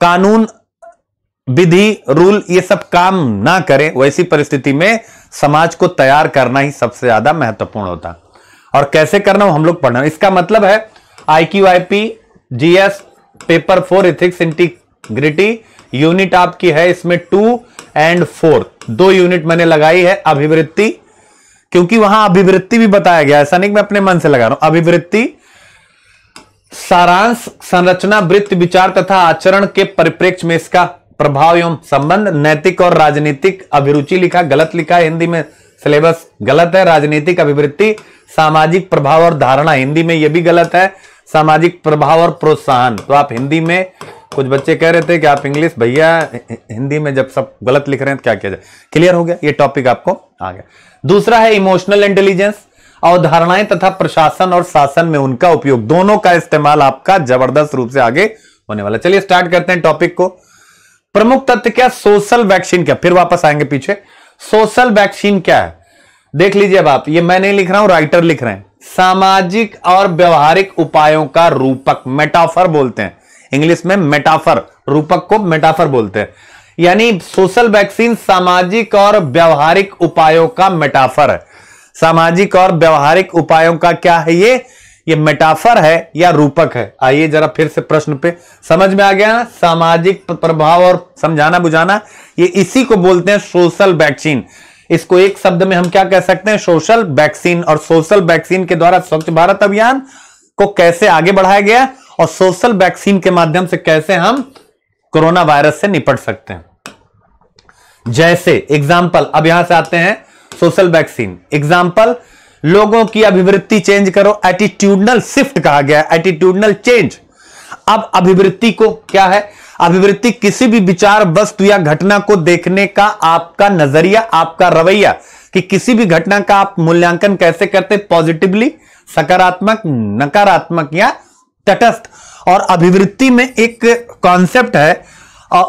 कानून विधि रूल ये सब काम ना करें वैसी परिस्थिति में समाज को तैयार करना ही सबसे ज्यादा महत्वपूर्ण होता और कैसे करना हम लोग पढ़ना इसका मतलब है I Q I P G S paper four ethics integrity unit आपकी है इसमें टू एंड फोर दो यूनिट मैंने लगाई है अभिवृत्ति क्योंकि वहां अभिवृत्ति भी बताया गया ऐसा नहीं मैं अपने मन से लगा रहा हूं अभिवृत्ति सारांश संरचना वृत्त विचार तथा आचरण के परिप्रेक्ष्य में इसका प्रभाव एवं संबंध नैतिक और राजनीतिक अभिरुचि लिखा गलत लिखा हिंदी में सिलेबस गलत है राजनीतिक अभिवृत्ति सामाजिक प्रभाव और धारणा हिंदी में यह भी गलत है सामाजिक प्रभाव और प्रोत्साहन तो आप हिंदी में कुछ बच्चे कह रहे थे कि आप इंग्लिश भैया हिंदी में जब सब गलत लिख रहे हैं तो क्या किया जाए क्लियर हो गया ये टॉपिक आपको आ गया दूसरा है इमोशनल इंटेलिजेंस अवधारणाएं तथा प्रशासन और शासन में उनका उपयोग दोनों का इस्तेमाल आपका जबरदस्त रूप से आगे होने वाला चलिए स्टार्ट करते हैं टॉपिक को प्रमुख तत्व क्या सोशल वैक्सीन क्या फिर वापस आएंगे पीछे सोशल वैक्सीन क्या है देख लीजिए अब आप ये मैं नहीं लिख रहा हूं राइटर लिख रहे हैं सामाजिक और व्यवहारिक उपायों का रूपक मेटाफर बोलते हैं इंग्लिश में मेटाफर रूपक को मेटाफर बोलते हैं यानी सोशल वैक्सीन सामाजिक और व्यवहारिक उपायों का मेटाफर है सामाजिक और व्यवहारिक उपायों का क्या है ये ये मेटाफर है या रूपक है आइए जरा फिर से प्रश्न पे समझ में आ गया ना सामाजिक प्रभाव और समझाना बुझाना ये इसी को बोलते हैं सोशल वैक्सीन इसको एक शब्द में हम क्या कह सकते हैं सोशल वैक्सीन और सोशल वैक्सीन के द्वारा स्वच्छ भारत अभियान को कैसे आगे बढ़ाया गया और सोशल वैक्सीन के माध्यम से कैसे हम कोरोना वायरस से निपट सकते हैं जैसे एग्जाम्पल अब यहां से आते हैं सोशल वैक्सीन एग्जाम्पल लोगों की अभिवृत्ति चेंज करो एटीट्यूडनल शिफ्ट कहा गया एटीट्यूडनल चेंज अब अभिवृत्ति को क्या है अभिवृत्ति किसी भी विचार वस्तु या घटना को देखने का आपका नजरिया आपका रवैया कि किसी भी घटना का आप मूल्यांकन कैसे करते पॉजिटिवली सकारात्मक नकारात्मक या तटस्थ और अभिवृत्ति में एक कॉन्सेप्ट है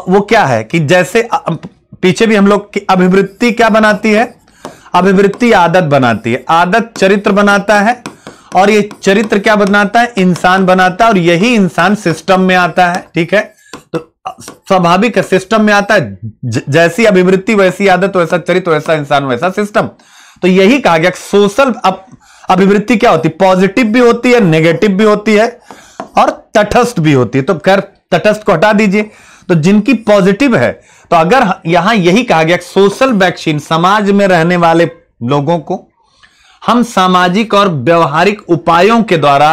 वो क्या है कि जैसे पीछे भी हम लोग की अभिवृत्ति क्या बनाती है अभिवृत्ति आदत बनाती है आदत चरित्र बनाता है और ये चरित्र क्या बनाता है इंसान बनाता है और यही इंसान सिस्टम में आता है ठीक है तो स्वाभाविक है सिस्टम में आता है जैसी अभिवृत्ति वैसी आदत वैसा चरित्र वैसा इंसान वैसा सिस्टम तो यही कहा गया सोशल अभिवृत्ति क्या होती है पॉजिटिव भी होती है नेगेटिव भी होती है और तटस्थ भी होती है तो खैर तटस्थ को हटा दीजिए तो जिनकी पॉजिटिव है तो अगर यहां यही कहा गया सोशल वैक्सीन समाज में रहने वाले लोगों को हम सामाजिक और व्यवहारिक उपायों के द्वारा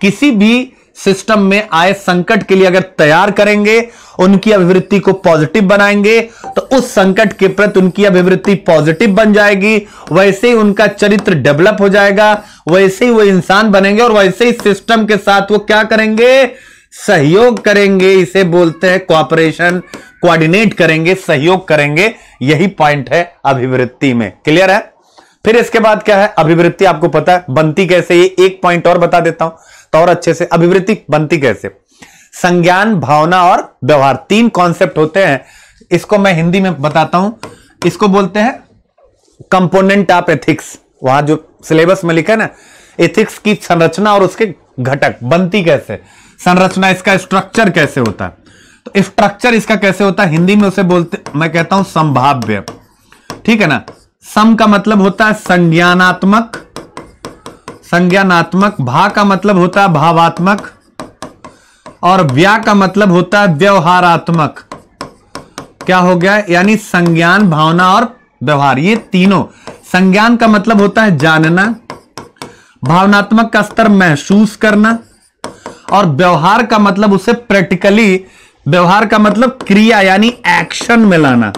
किसी भी सिस्टम में आए संकट के लिए अगर तैयार करेंगे उनकी अभिवृत्ति को पॉजिटिव बनाएंगे तो उस संकट के प्रति उनकी अभिवृत्ति पॉजिटिव बन जाएगी वैसे ही उनका चरित्र डेवलप हो जाएगा वैसे ही वो इंसान बनेंगे और वैसे ही सिस्टम के साथ वो क्या करेंगे सहयोग करेंगे इसे बोलते हैं कोऑपरेशन कोऑर्डिनेट करेंगे सहयोग करेंगे यही पॉइंट है अभिवृत्ति में क्लियर है फिर इसके बाद क्या है अभिवृत्ति आपको पता है बनती कैसे ये एक पॉइंट और बता देता हूं तो और अच्छे से अभिवृत्ति बनती कैसे संज्ञान भावना और व्यवहार तीन कॉन्सेप्ट होते हैं इसको मैं हिंदी में बताता हूं इसको बोलते हैं कंपोनेंट ऑफ एथिक्स वहां जो सिलेबस में लिखा है ना एथिक्स की संरचना और उसके घटक बनती कैसे संरचना इसका स्ट्रक्चर कैसे होता है तो स्ट्रक्चर इसका कैसे होता है हिंदी में उसे बोलते मैं कहता हूं संभाव्य ठीक है ना सम का मतलब होता है संज्ञानात्मक संज्ञानात्मक भा का मतलब होता है भावात्मक और व्या का मतलब होता है व्यवहारात्मक क्या हो गया यानी संज्ञान भावना और व्यवहार ये तीनों संज्ञान का मतलब होता है जानना भावनात्मक का स्तर महसूस करना और व्यवहार का मतलब उसे प्रैक्टिकली व्यवहार का मतलब क्रिया यानी एक्शन में लाना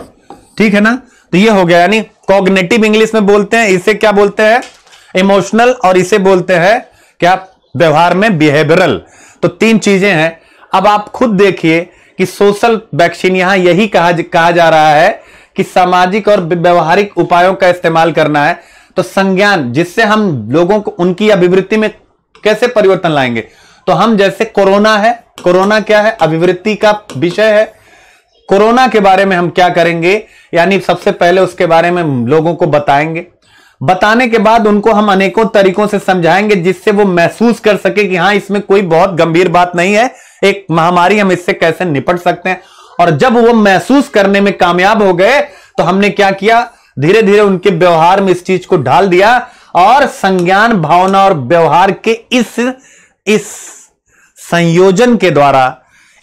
ठीक है ना तो ये हो गया यानी कॉग्नेटिव इंग्लिश में बोलते हैं इसे क्या बोलते हैं इमोशनल और इसे बोलते हैं क्या व्यवहार में बिहेवियरल तो तीन चीजें हैं अब आप खुद देखिए कि सोशल वैक्सीन यहां यही कहा कहा जा रहा है कि सामाजिक और व्यवहारिक उपायों का इस्तेमाल करना है तो संज्ञान जिससे हम लोगों को उनकी अभिवृत्ति में कैसे परिवर्तन लाएंगे तो हम जैसे कोरोना है कोरोना क्या है अभिवृत्ति का विषय है कोरोना के बारे में हम क्या करेंगे यानी सबसे पहले उसके बारे में लोगों को बताएंगे बताने के बाद उनको हम अनेकों तरीकों से समझाएंगे जिससे वो महसूस कर सके कि हाँ इसमें कोई बहुत गंभीर बात नहीं है एक महामारी हम इससे कैसे निपट सकते हैं और जब वो महसूस करने में कामयाब हो गए तो हमने क्या किया धीरे धीरे उनके व्यवहार में इस चीज को ढाल दिया और संज्ञान भावना और व्यवहार के इस इस संयोजन के द्वारा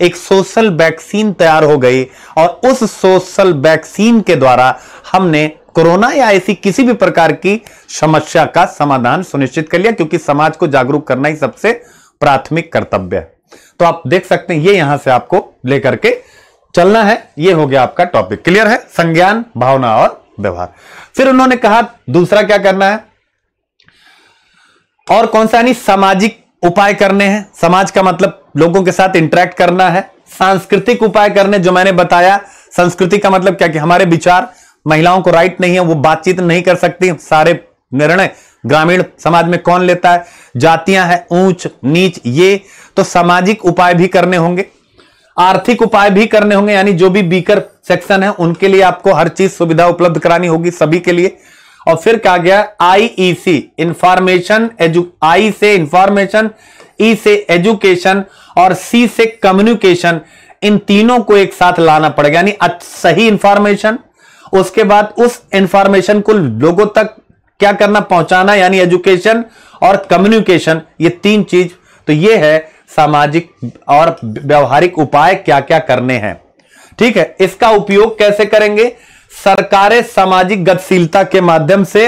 एक सोशल वैक्सीन तैयार हो गई और उस सोशल वैक्सीन के द्वारा हमने कोरोना या ऐसी किसी भी प्रकार की समस्या का समाधान सुनिश्चित कर लिया क्योंकि समाज को जागरूक करना ही सबसे प्राथमिक कर्तव्य है तो आप देख सकते हैं ये यहां से आपको लेकर के चलना है ये हो गया आपका टॉपिक क्लियर है संज्ञान भावना और व्यवहार फिर उन्होंने कहा दूसरा क्या करना है और कौन सा यानी सामाजिक उपाय करने हैं समाज का मतलब लोगों के साथ इंटरेक्ट करना है सांस्कृतिक उपाय करने जो मैंने बताया संस्कृति का मतलब क्या कि हमारे विचार महिलाओं को राइट नहीं है वो बातचीत नहीं कर सकती सारे निर्णय ग्रामीण समाज में कौन लेता है जातियां हैं ऊंच नीच ये तो सामाजिक उपाय भी करने होंगे आर्थिक उपाय भी करने होंगे यानी जो भी बीकर सेक्शन है उनके लिए आपको हर चीज सुविधा उपलब्ध करानी होगी सभी के लिए और फिर कहा गया आईईसी इंफॉर्मेशन एजु आई से इंफॉर्मेशन ई e से एजुकेशन और सी से कम्युनिकेशन इन तीनों को एक साथ लाना पड़ेगा यानी सही इंफॉर्मेशन उसके बाद उस इंफॉर्मेशन को लोगों तक क्या करना पहुंचाना यानी एजुकेशन और कम्युनिकेशन ये तीन चीज तो ये है सामाजिक और व्यवहारिक उपाय क्या क्या करने हैं ठीक है इसका उपयोग कैसे करेंगे सरकारें सामाजिक गतिशीलता के माध्यम से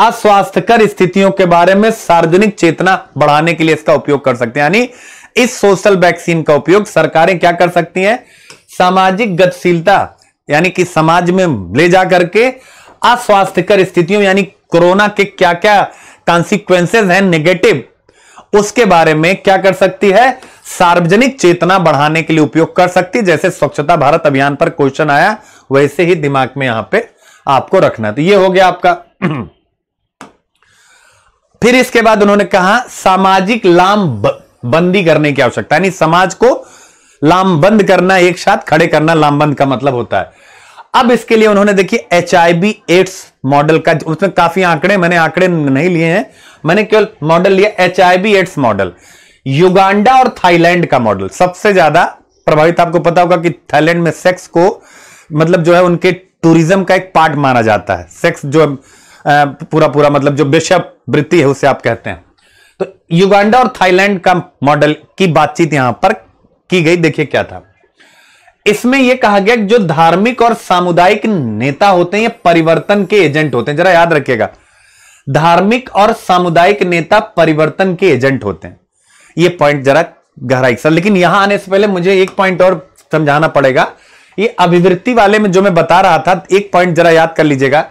अस्वास्थ्यकर स्थितियों के बारे में सार्वजनिक चेतना बढ़ाने के लिए इसका उपयोग कर सकते हैं यानी इस सोशल वैक्सीन का उपयोग सरकारें क्या कर सकती हैं सामाजिक गतिशीलता यानी कि समाज में ले जा करके अस्वास्थ्यकर स्थितियों यानी कोरोना के क्या क्या कॉन्सिक्वेंसेज हैं नेगेटिव उसके बारे में क्या कर सकती है सार्वजनिक चेतना बढ़ाने के लिए उपयोग कर सकती है जैसे स्वच्छता भारत अभियान पर क्वेश्चन आया वैसे ही दिमाग में यहां पे आपको रखना है तो ये हो गया आपका फिर इसके बाद उन्होंने कहा सामाजिक लाम बंदी करने की आवश्यकता यानी समाज को लामबंद करना एक साथ खड़े करना लामबंद का मतलब होता है अब इसके लिए उन्होंने देखिए एच एड्स मॉडल का उसमें काफी आंकड़े मैंने आंकड़े नहीं लिए हैं मैंने केवल मॉडल लिया एच एड्स मॉडल युगांडा और थाईलैंड का मॉडल सबसे ज्यादा प्रभावित आपको पता होगा कि थाईलैंड में सेक्स को मतलब जो है उनके टूरिज्म का एक पार्ट माना जाता है सेक्स जो पूरा पूरा मतलब जो विषय वृत्ति है उसे आप कहते हैं तो युगांडा और थाईलैंड का मॉडल की बातचीत यहां पर की गई देखिए क्या था इसमें यह कहा गया जो धार्मिक और सामुदायिक नेता होते हैं ये परिवर्तन के एजेंट होते हैं जरा याद रखिएगा धार्मिक और सामुदायिक नेता परिवर्तन के एजेंट होते हैं यह पॉइंट जरा गहराई सर लेकिन यहां आने से पहले मुझे एक पॉइंट और समझाना पड़ेगा ये अभिवृत्ति वाले में जो मैं बता रहा था एक पॉइंट जरा याद कर लीजिएगा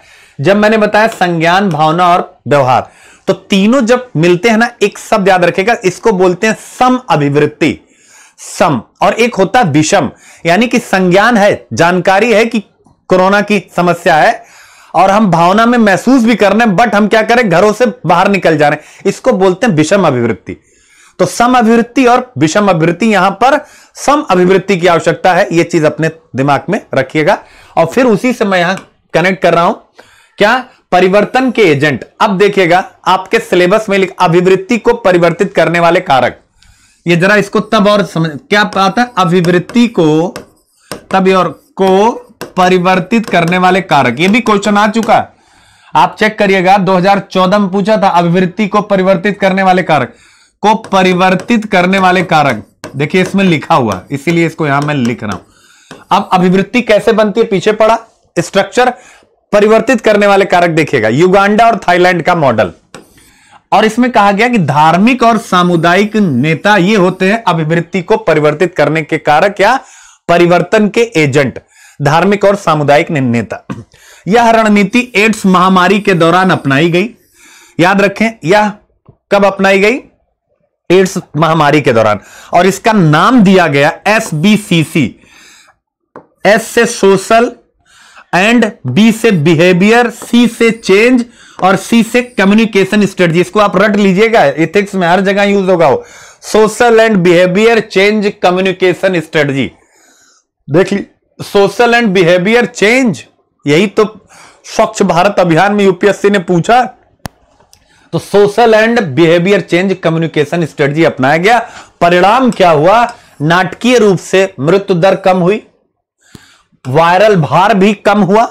जब मैंने बताया संज्ञान भावना और व्यवहार तो तीनों जब मिलते हैं ना एक शब्द याद रखेगा इसको बोलते हैं सम अभिवृत्ति सम और एक होता है विषम यानी कि संज्ञान है जानकारी है कि कोरोना की समस्या है और हम भावना में महसूस भी कर रहे हैं बट हम क्या करें घरों से बाहर निकल जा रहे हैं इसको बोलते हैं विषम अभिवृत्ति तो सम अभिवृत्ति और विषम अभिवृत्ति यहां पर सम अभिवृत्ति की आवश्यकता है यह चीज अपने दिमाग में रखिएगा और फिर उसी से मैं यहां कनेक्ट कर रहा हूं क्या परिवर्तन के एजेंट अब देखिएगा आपके सिलेबस में अभिवृत्ति को परिवर्तित करने वाले कारक ये जरा इसको तब और समझ क्या आता है अभिवृत्ति को तब और को परिवर्तित करने वाले कारक ये भी क्वेश्चन आ चुका आप चेक करिएगा 2014 में पूछा था अभिवृत्ति को परिवर्तित करने वाले कारक को परिवर्तित करने वाले कारक देखिए इसमें लिखा हुआ इसीलिए इसको यहां मैं लिख रहा हूं अब अभिवृत्ति कैसे बनती है पीछे पड़ा स्ट्रक्चर परिवर्तित करने वाले कारक देखिएगा युगांडा और थाईलैंड का मॉडल और इसमें कहा गया कि धार्मिक और सामुदायिक नेता ये होते हैं अभिवृत्ति को परिवर्तित करने के कारक या परिवर्तन के एजेंट धार्मिक और सामुदायिक नेता यह रणनीति एड्स महामारी के दौरान अपनाई गई याद रखें यह कब अपनाई गई एड्स महामारी के दौरान और इसका नाम दिया गया S B C C S से सोशल एंड बी से बिहेवियर सी से चेंज और सी से कम्युनिकेशन स्ट्रेटजी इसको आप रट लीजिएगा इथिक्स में हर जगह यूज होगा हो social and behaviour change communication strategy देख ली सोशल एंड बिहेवियर चेंज यही तो स्वच्छ भारत अभियान में यूपीएससी ने पूछा तो social and behaviour change communication strategy अपनाया गया परिणाम क्या हुआ नाटकीय रूप से मृत्यु दर कम हुई वायरल भार भी कम हुआ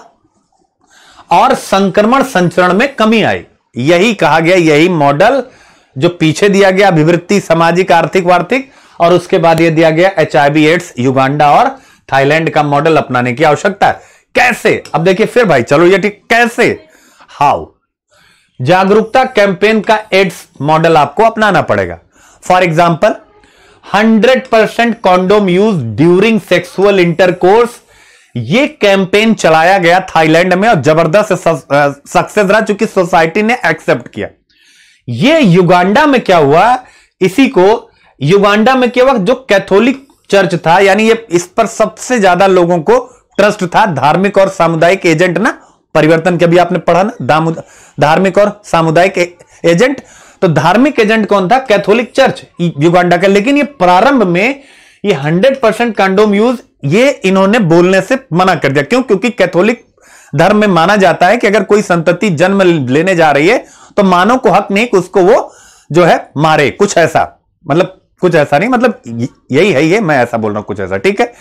और संक्रमण संचरण में कमी आई यही कहा गया यही मॉडल जो पीछे दिया गया अभिवृत्ति सामाजिक आर्थिक वार्थिक और उसके बाद यह दिया गया एच एड्स युगांडा और थाईलैंड का मॉडल अपनाने की आवश्यकता है कैसे अब देखिए फिर भाई चलो ये ठीक कैसे हाउ जागरूकता कैंपेन का एड्स मॉडल आपको अपनाना पड़ेगा for example 100 percent condom use during sexual intercourse ये कैंपेन चलाया गया थाईलैंड में और जबरदस्त सक्सेस रहा चूंकि सोसाइटी ने एक्सेप्ट किया ये युगांडा में क्या हुआ इसी को युगांडा में क्या हुआ जो कैथोलिक चर्च था यानी ये इस पर सबसे ज्यादा लोगों को ट्रस्ट था धार्मिक और सामुदायिक एजेंट ना परिवर्तन के भी आपने पढ़ा ना धार्मिक और सामुदायिक एजेंट तो धार्मिक एजेंट कौन था कैथोलिक चर्च युगांडा का लेकिन ये प्रारंभ में ये 100 परसेंट कंडोम यूज ये इन्होंने बोलने से मना कर दिया क्यों क्योंकि कैथोलिक धर्म में माना जाता है कि अगर कोई संतति जन्म लेने जा रही है तो मानव को हक नहीं कि उसको वो जो है मारे कुछ ऐसा मतलब कुछ ऐसा नहीं मतलब यही है ये मैं ऐसा बोल रहा हूं कुछ ऐसा ठीक है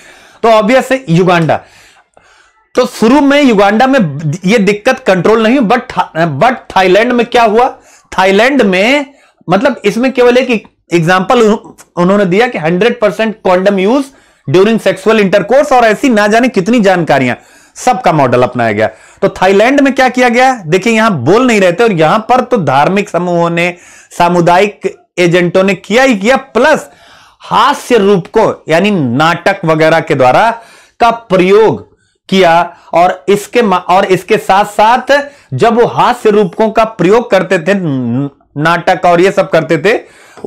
तो ऑब्वियस है युगांडा तो शुरू में युगांडा में ये दिक्कत कंट्रोल नहीं बट था, बट थाईलैंड में क्या हुआ थाईलैंड में मतलब इसमें केवल एक एग्जाम्पल उन्होंने दिया कि 100 percent condom use during sexual intercourse और ऐसी ना जाने कितनी जानकारियां सबका मॉडल अपनाया गया तो थाईलैंड में क्या किया गया देखिए यहां बोल नहीं रहते और यहां पर तो धार्मिक समूहों ने सामुदायिक एजेंटों ने किया ही किया प्लस हास्य रूप को यानी नाटक वगैरह के द्वारा का प्रयोग किया और इसके और इसके साथ साथ जब वो हास्य रूपकों का प्रयोग करते थे नाटक और ये सब करते थे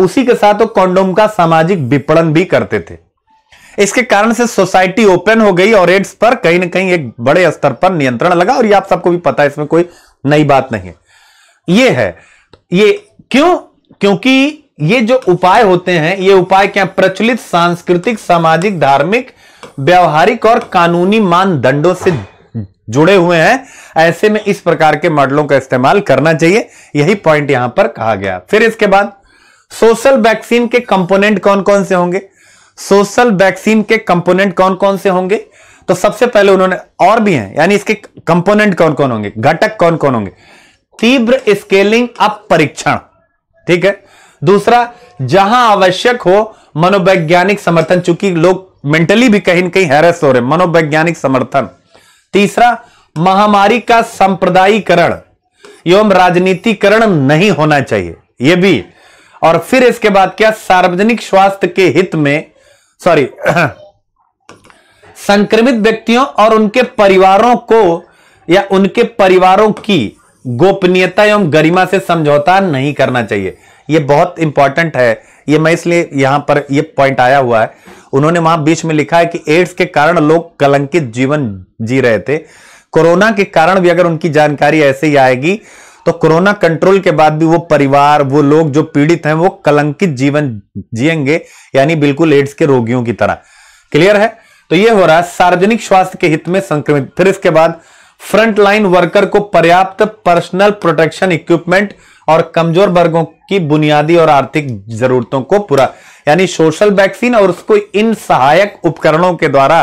उसी के साथ वो कॉन्डोम का सामाजिक विपणन भी करते थे इसके कारण से सोसाइटी ओपन हो गई और एड्स पर कहीं ना कहीं एक बड़े स्तर पर नियंत्रण लगा और ये आप सबको भी पता है इसमें कोई नई बात नहीं है ये है ये क्यों क्योंकि ये जो उपाय होते हैं ये उपाय क्या प्रचलित सांस्कृतिक सामाजिक धार्मिक व्यवहारिक और कानूनी मानदंडों से जुड़े हुए हैं ऐसे में इस प्रकार के मॉडलों का इस्तेमाल करना चाहिए यही पॉइंट यहां पर कहा गया फिर इसके बाद सोशल वैक्सीन के कंपोनेंट कौन कौन से होंगे सोशल वैक्सीन के कंपोनेंट कौन कौन से होंगे तो सबसे पहले उन्होंने और भी हैं यानी इसके कंपोनेंट कौन कौन होंगे घटक कौन कौन होंगे तीव्र स्केलिंग अप परीक्षण ठीक है दूसरा जहां आवश्यक हो मनोवैज्ञानिक समर्थन चूंकि लोग मेंटली भी कहीं ना कहीं हैरस हो रहे मनोवैज्ञानिक समर्थन तीसरा महामारी का संप्रदायीकरण एवं राजनीतिकरण नहीं होना चाहिए यह भी और फिर इसके बाद क्या सार्वजनिक स्वास्थ्य के हित में सॉरी संक्रमित व्यक्तियों और उनके परिवारों को या उनके परिवारों की गोपनीयता एवं गरिमा से समझौता नहीं करना चाहिए यह बहुत इंपॉर्टेंट है यह मैं इसलिए यहां पर यह पॉइंट आया हुआ है उन्होंने वहां बीच में लिखा है कि एड्स के कारण लोग कलंकित जीवन जी रहे थे कोरोना के कारण भी अगर उनकी जानकारी ऐसे ही आएगी तो कोरोना कंट्रोल के बाद भी वो परिवार वो लोग जो पीड़ित हैं वो कलंकित जीवन जिएंगे यानी बिल्कुल एड्स के रोगियों की तरह क्लियर है तो ये हो रहा है सार्वजनिक स्वास्थ्य के हित में संक्रमित फिर इसके बाद फ्रंटलाइन वर्कर को पर्याप्त पर्सनल प्रोटेक्शन इक्विपमेंट और कमजोर वर्गों की बुनियादी और आर्थिक जरूरतों को पूरा यानी सोशल वैक्सीन और उसको इन सहायक उपकरणों के द्वारा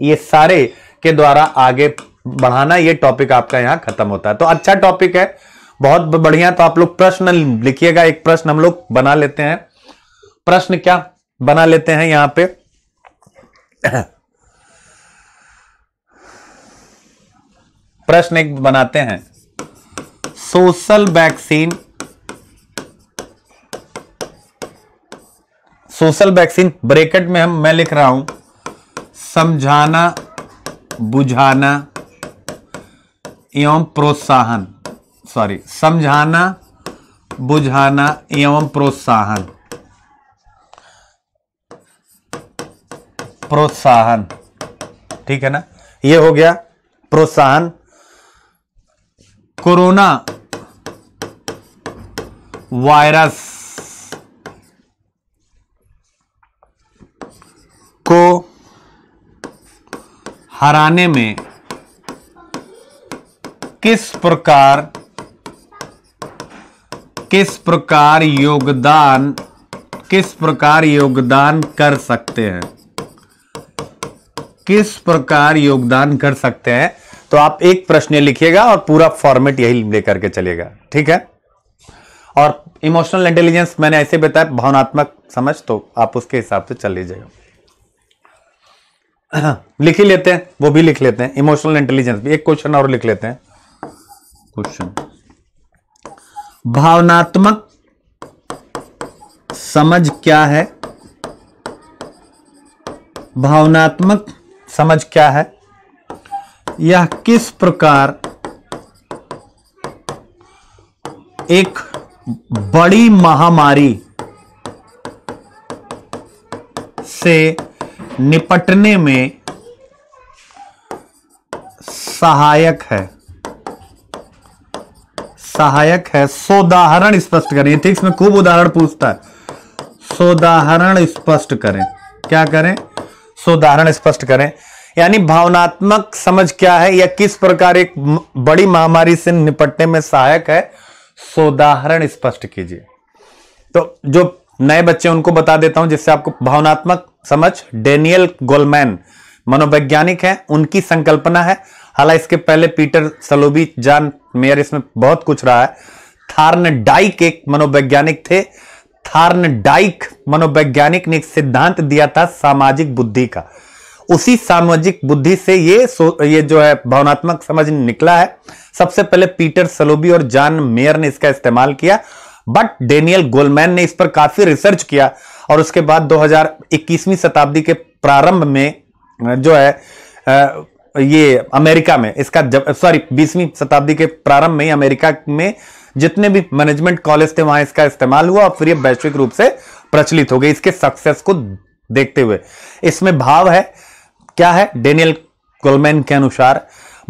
ये सारे के द्वारा आगे बढ़ाना ये टॉपिक आपका यहां खत्म होता है तो अच्छा टॉपिक है बहुत बढ़िया तो आप लोग प्रश्न लिखिएगा एक प्रश्न हम लोग बना लेते हैं प्रश्न क्या बना लेते हैं यहां पे प्रश्न एक बनाते हैं social vaccine social vaccine bracket में हम मैं लिख रहा हूं समझाना बुझाना एवं प्रोत्साहन सॉरी समझाना बुझाना एवं प्रोत्साहन प्रोत्साहन ठीक है ना ये हो गया प्रोत्साहन कोरोना वायरस को हराने में किस प्रकार किस प्रकार योगदान किस प्रकार योगदान कर सकते हैं किस प्रकार योगदान कर सकते हैं तो आप एक प्रश्न लिखिएगा और पूरा फॉर्मेट यही लेकर के चलिएगा ठीक है और इमोशनल इंटेलिजेंस मैंने ऐसे बताया भावनात्मक समझ तो आप उसके हिसाब से चल लीजिएगा लिख ही लेते हैं वो भी लिख लेते हैं इमोशनल इंटेलिजेंस भी एक क्वेश्चन और लिख लेते हैं क्वेश्चन भावनात्मक समझ क्या है भावनात्मक समझ क्या है यह किस प्रकार एक बड़ी महामारी से निपटने में सहायक है सहायक है सोदाहरण स्पष्ट करें एथिक्स में खूब उदाहरण पूछता है सोदाहरण स्पष्ट करें क्या करें सोदाहरण स्पष्ट करें यानी भावनात्मक समझ क्या है या किस प्रकार एक बड़ी महामारी से निपटने में सहायक है सोदाहरण स्पष्ट कीजिए तो जो नए बच्चे उनको बता देता हूं जिससे आपको भावनात्मक समझ डेनियल गोलमैन मनोवैज्ञानिक है उनकी संकल्पना है हालांकि इसके पहले पीटर सलोबी जान मेयर इसमें बहुत कुछ रहा है थार्न डाइक एक मनोवैज्ञानिक थे थार्न डाइक मनोवैज्ञानिक ने एक सिद्धांत दिया था सामाजिक बुद्धि का उसी सामाजिक बुद्धि से ये ये जो है भावनात्मक समझ निकला है सबसे पहले पीटर सलोबी और जान मेयर ने इसका इस्तेमाल किया बट डेनियल गोलमैन ने इस पर काफी रिसर्च किया और उसके बाद 2021वीं शताब्दी के प्रारंभ में जो है ये अमेरिका में इसका सॉरी बीसवीं शताब्दी के प्रारंभ में अमेरिका में जितने भी मैनेजमेंट कॉलेज थे वहां इसका इस्तेमाल हुआ और फिर ये वैश्विक रूप से प्रचलित हो गई इसके सक्सेस को देखते हुए इसमें भाव है क्या है डेनियल गोलमैन के अनुसार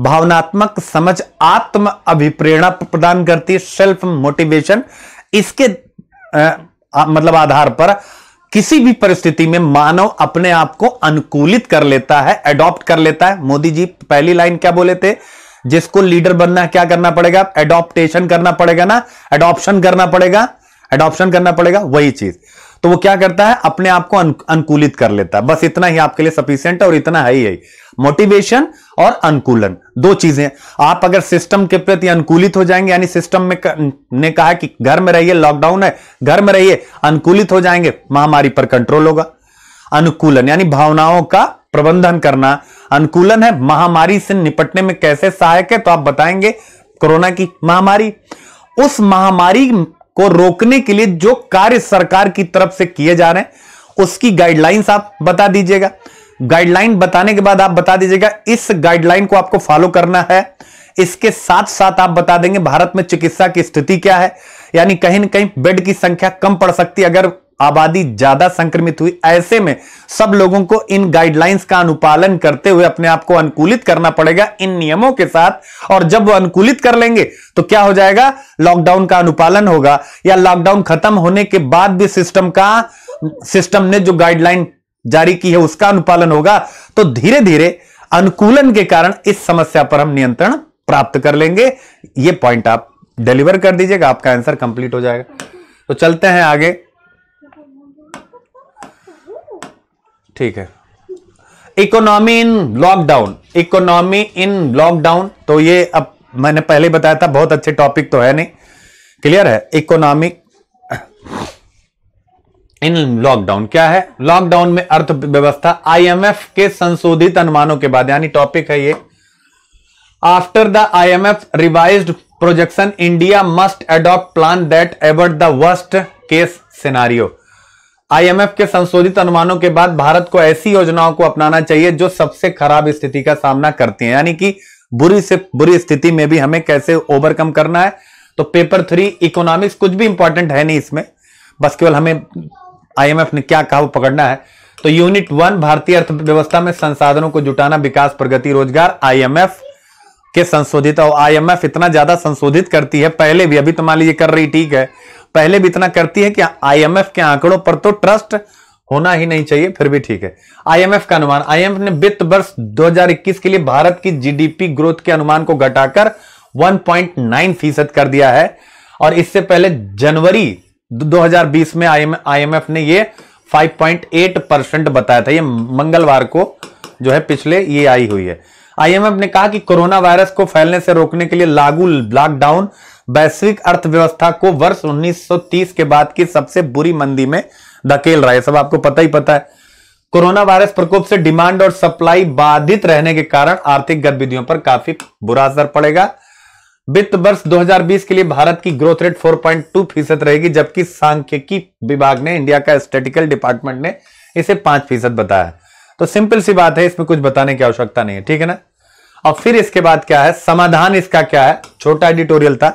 भावनात्मक समझ आत्म अभिप्रेरणा प्रदान करती है सेल्फ मोटिवेशन इसके आ, मतलब आधार पर किसी भी परिस्थिति में मानव अपने आप को अनुकूलित कर लेता है एडॉप्ट कर लेता है मोदी जी पहली लाइन क्या बोले थे जिसको लीडर बनना क्या करना पड़ेगा एडॉप्टेशन करना पड़ेगा ना एडॉप्शन करना पड़ेगा एडॉप्शन करना पड़ेगा वही चीज तो वो क्या करता है अपने आप को अनुकूलित कर लेता है बस इतना ही आपके लिए सफिशियंट है और इतना है ही है मोटिवेशन और अनुकूलन दो चीजें आप अगर सिस्टम के प्रति अनुकूलित हो जाएंगे यानी सिस्टम में ने कहा कि घर में रहिए लॉकडाउन है घर में रहिए अनुकूलित हो जाएंगे महामारी पर कंट्रोल होगा अनुकूलन यानी भावनाओं का प्रबंधन करना अनुकूलन है महामारी से निपटने में कैसे सहायक है तो आप बताएंगे कोरोना की महामारी उस महामारी को रोकने के लिए जो कार्य सरकार की तरफ से किए जा रहे हैं उसकी गाइडलाइंस आप बता दीजिएगा गाइडलाइन बताने के बाद आप बता दीजिएगा इस गाइडलाइन को आपको फॉलो करना है इसके साथ साथ आप बता देंगे भारत में चिकित्सा की स्थिति क्या है यानी कहीं ना कहीं बेड की संख्या कम पड़ सकती है अगर आबादी ज्यादा संक्रमित हुई ऐसे में सब लोगों को इन गाइडलाइंस का अनुपालन करते हुए अपने आप को अनुकूलित करना पड़ेगा इन नियमों के साथ और जब वो अनुकूलित कर लेंगे तो क्या हो जाएगा लॉकडाउन का अनुपालन होगा या लॉकडाउन खत्म होने के बाद भी सिस्टम का सिस्टम ने जो गाइडलाइन जारी की है उसका अनुपालन होगा तो धीरे धीरे अनुकूलन के कारण इस समस्या पर हम नियंत्रण प्राप्त कर लेंगे ये पॉइंट आप डिलीवर कर दीजिएगा आपका आंसर कंप्लीट हो जाएगा तो चलते हैं आगे ठीक है economy in lockdown economy in lockdown तो ये अब मैंने पहले बताया था बहुत अच्छे टॉपिक तो है नहीं क्लियर है इकोनॉमिक इन लॉकडाउन क्या है लॉकडाउन में अर्थव्यवस्था आईएमएफ के संशोधित अनुमानों के बाद यानी टॉपिक है ये after the IMF revised projection India must adopt plan that avert the worst case scenario IMF के संशोधित अनुमानों के बाद भारत को ऐसी योजनाओं को अपनाना चाहिए जो सबसे खराब स्थिति का सामना करती है यानी कि बुरी से बुरी स्थिति में भी हमें कैसे ओवरकम करना है तो पेपर थ्री इकोनॉमिक्स कुछ भी इंपॉर्टेंट है नहीं इसमें बस केवल हमें आईएमएफ ने क्या कहा वो पकड़ना है तो यूनिट वन भारतीय अर्थव्यवस्था में संसाधनों को जुटाना विकास प्रगति रोजगार आईएमएफ के संशोधित और आईएमएफ इतना ज्यादा संशोधित करती है पहले भी अभी तो मान लीजिए कर रही ठीक है पहले भी इतना करती है कि आईएमएफ के आंकड़ों पर तो ट्रस्ट होना ही नहीं चाहिए फिर भी ठीक है आईएमएफ का अनुमान आईएमएफ ने वित्त वर्ष 2021 के लिए भारत की जीडीपी ग्रोथ के अनुमान को घटाकर 1.9 फीसद कर दिया है और इससे पहले जनवरी 2020 में आईएमएफ ने ये 5.8 परसेंट बताया था ये मंगलवार को जो है पिछले ये आई हुई है आईएमएफ ने कहा कि कोरोना वायरस को फैलने से रोकने के लिए लागू लॉकडाउन वैश्विक अर्थव्यवस्था को वर्ष 1930 के बाद की सबसे बुरी मंदी में धकेल रहा है सब आपको पता ही पता है कोरोना वायरस प्रकोप से डिमांड और सप्लाई बाधित रहने के कारण आर्थिक गतिविधियों पर काफी बुरा असर पड़ेगा वित्त वर्ष 2020 के लिए भारत की ग्रोथ रेट 4.2 फीसद रहेगी जबकि सांख्यिकी विभाग ने इंडिया का स्टेटिकल डिपार्टमेंट ने इसे पांच फीसद बताया तो सिंपल सी बात है इसमें कुछ बताने की आवश्यकता नहीं है ठीक है ना और फिर इसके बाद क्या है समाधान इसका क्या है छोटा एडिटोरियल था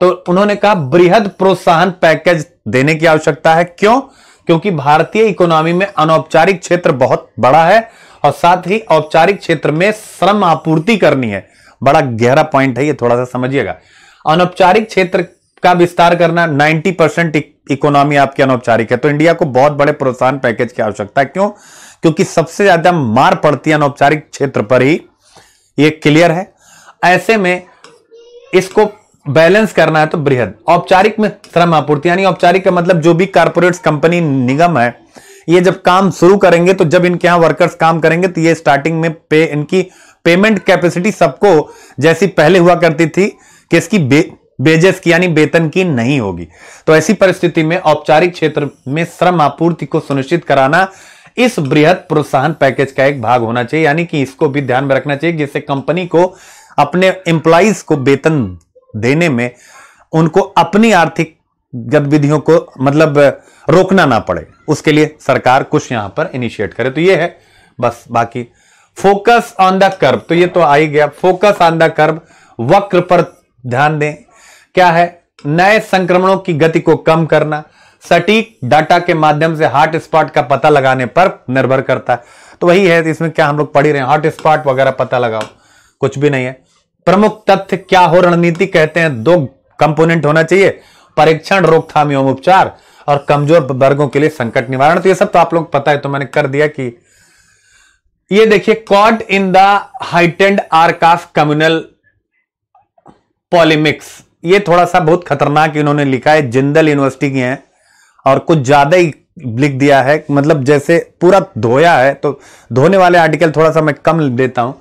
तो उन्होंने कहा बृहद प्रोत्साहन पैकेज देने की आवश्यकता है क्यों क्योंकि भारतीय इकोनॉमी में अनौपचारिक क्षेत्र बहुत बड़ा है और साथ ही औपचारिक क्षेत्र में श्रम आपूर्ति करनी है बड़ा गहरा पॉइंट है ये थोड़ा सा समझिएगा अनौपचारिक क्षेत्र का विस्तार करना 90 परसेंट इकोनॉमी आपकी अनौपचारिक है तो इंडिया को बहुत बड़े प्रोत्साहन पैकेज की आवश्यकता है क्यों क्योंकि सबसे ज्यादा मार पड़ती है अनौपचारिक क्षेत्र पर ही ये क्लियर है ऐसे में इसको बैलेंस करना है तो बृहद औपचारिक में श्रम आपूर्ति यानी औपचारिक का मतलब जो भी कारपोरेट कंपनी निगम है ये जब काम शुरू करेंगे तो जब इनके यहां वर्कर्स काम करेंगे तो ये स्टार्टिंग में पे इनकी पेमेंट कैपेसिटी सबको जैसी पहले हुआ करती थी किसकी बे, बेजस की यानी वेतन की नहीं होगी तो ऐसी परिस्थिति में औपचारिक क्षेत्र में श्रम आपूर्ति को सुनिश्चित कराना इस बृहद प्रोत्साहन पैकेज का एक भाग होना चाहिए यानी कि इसको भी ध्यान में रखना चाहिए जिससे कंपनी को अपने एम्प्लॉयज को वेतन देने में उनको अपनी आर्थिक गतिविधियों को मतलब रोकना ना पड़े उसके लिए सरकार कुछ यहां पर इनिशिएट करे तो ये है बस बाकी फोकस ऑन द कर्व तो ये तो आ ही गया फोकस ऑन द कर्व वक्र पर ध्यान दें क्या है नए संक्रमणों की गति को कम करना सटीक डाटा के माध्यम से हॉट स्पॉट का पता लगाने पर निर्भर करता है तो वही है इसमें क्या हम लोग पढ़ रहे हैं हॉट स्पॉट वगैरह पता लगाओ कुछ भी नहीं है प्रमुख तथ्य क्या हो रणनीति कहते हैं दो कंपोनेंट होना चाहिए परीक्षण रोकथाम एवं उपचार और कमजोर वर्गों के लिए संकट निवारण तो ये सब तो आप लोग पता है तो मैंने कर दिया कि ये देखिए caught in the heightened arc of communal polemics ये थोड़ा सा बहुत खतरनाक इन्होंने लिखा है जिंदल यूनिवर्सिटी की है और कुछ ज्यादा ही लिख दिया है मतलब जैसे पूरा धोया है तो धोने वाले आर्टिकल थोड़ा सा मैं कम देता हूं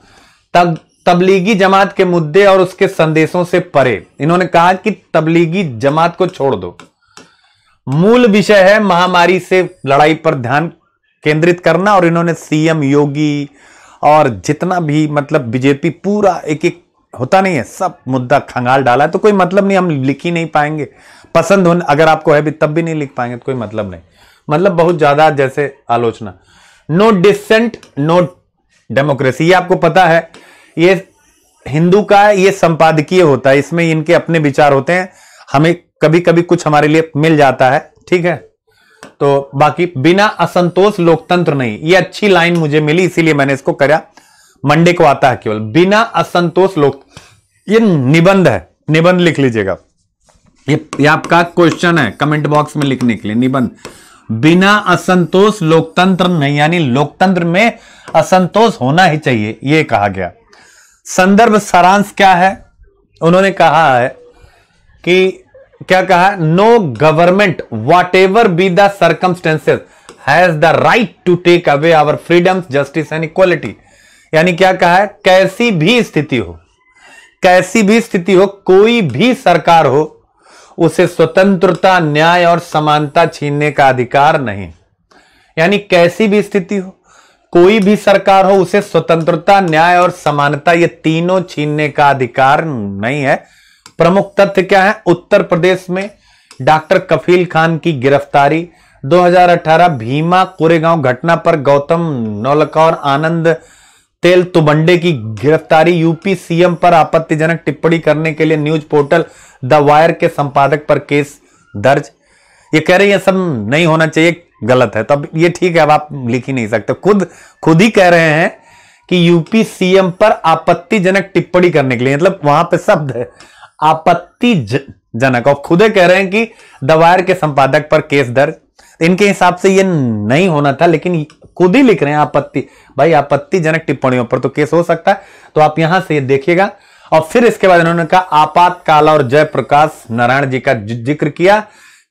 तब तबलीगी जमात के मुद्दे और उसके संदेशों से परे इन्होंने कहा कि तबलीगी जमात को छोड़ दो मूल विषय है महामारी से लड़ाई पर ध्यान केंद्रित करना और इन्होंने सीएम योगी और जितना भी मतलब बीजेपी पूरा एक एक होता नहीं है सब मुद्दा खंगाल डाला है तो कोई मतलब नहीं हम लिख ही नहीं पाएंगे पसंद होने अगर आपको है भी तब भी नहीं लिख पाएंगे तो कोई मतलब नहीं मतलब बहुत ज़्यादा जैसे आलोचना नो डिसेंट नो डेमोक्रेसी ये आपको पता है ये हिंदू का है ये संपादकीय होता है इसमें इनके अपने विचार होते हैं हमें कभी कभी कुछ हमारे लिए मिल जाता है ठीक है तो बाकी बिना असंतोष लोकतंत्र नहीं ये अच्छी लाइन मुझे मिली इसीलिए मैंने इसको करा मंडे को आता है केवल बिना असंतोष लोक ये निबंध है निबंध लिख लीजिएगा ये, ये आपका क्वेश्चन है कमेंट बॉक्स में लिखने के लिए निबंध बिना असंतोष लोकतंत्र नहीं यानी लोकतंत्र में असंतोष होना ही चाहिए यह कहा गया संदर्भ सारांश क्या है उन्होंने कहा है कि क्या कहा no government whatever be the circumstances has the right to take away our freedoms justice and equality यानी क्या कहा है कैसी भी स्थिति हो कैसी भी स्थिति हो कोई भी सरकार हो उसे स्वतंत्रता न्याय और समानता छीनने का अधिकार नहीं यानी कैसी भी स्थिति हो कोई भी सरकार हो उसे स्वतंत्रता न्याय और समानता ये तीनों छीनने का अधिकार नहीं है प्रमुख तथ्य क्या है उत्तर प्रदेश में डॉक्टर कफील खान की गिरफ्तारी 2018 भीमा कोरेगांव घटना पर गौतम नौलका और आनंद तेल तुबंडे की गिरफ्तारी यूपी सीएम पर आपत्तिजनक टिप्पणी करने के लिए न्यूज पोर्टल द वायर के संपादक पर केस दर्ज ये कह रहे हैं सब नहीं होना चाहिए गलत है तब तो ये ठीक है अब आप लिख ही नहीं सकते खुद खुद ही कह रहे हैं कि यूपी सीएम पर आपत्तिजनक टिप्पणी करने के लिए मतलब वहां पे शब्द है आपत्तिजनक और खुदे कह रहे हैं कि दवायर के संपादक पर केस दर्ज इनके हिसाब से ये नहीं होना था लेकिन खुद ही लिख रहे हैं आपत्ति भाई आपत्तिजनक टिप्पणियों पर तो केस हो सकता है तो आप यहां से देखिएगा और फिर इसके बाद इन्होंने कहा आपातकाल और जयप्रकाश नारायण जी का जिक्र किया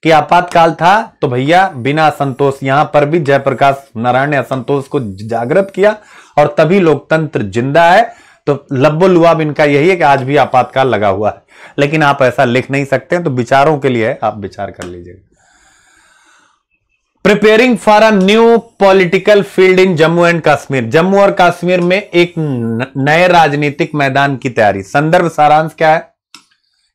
कि आपातकाल था तो भैया बिना असंतोष यहां पर भी जयप्रकाश नारायण ने असंतोष को जागृत किया और तभी लोकतंत्र जिंदा है तो लब्बो लुआब इनका यही है कि आज भी आपातकाल लगा हुआ है लेकिन आप ऐसा लिख नहीं सकते तो विचारों के लिए आप विचार कर लीजिएगा preparing for a new political field in Jammu and Kashmir Jammu और कश्मीर में एक नए राजनीतिक मैदान की तैयारी संदर्भ सारांश क्या है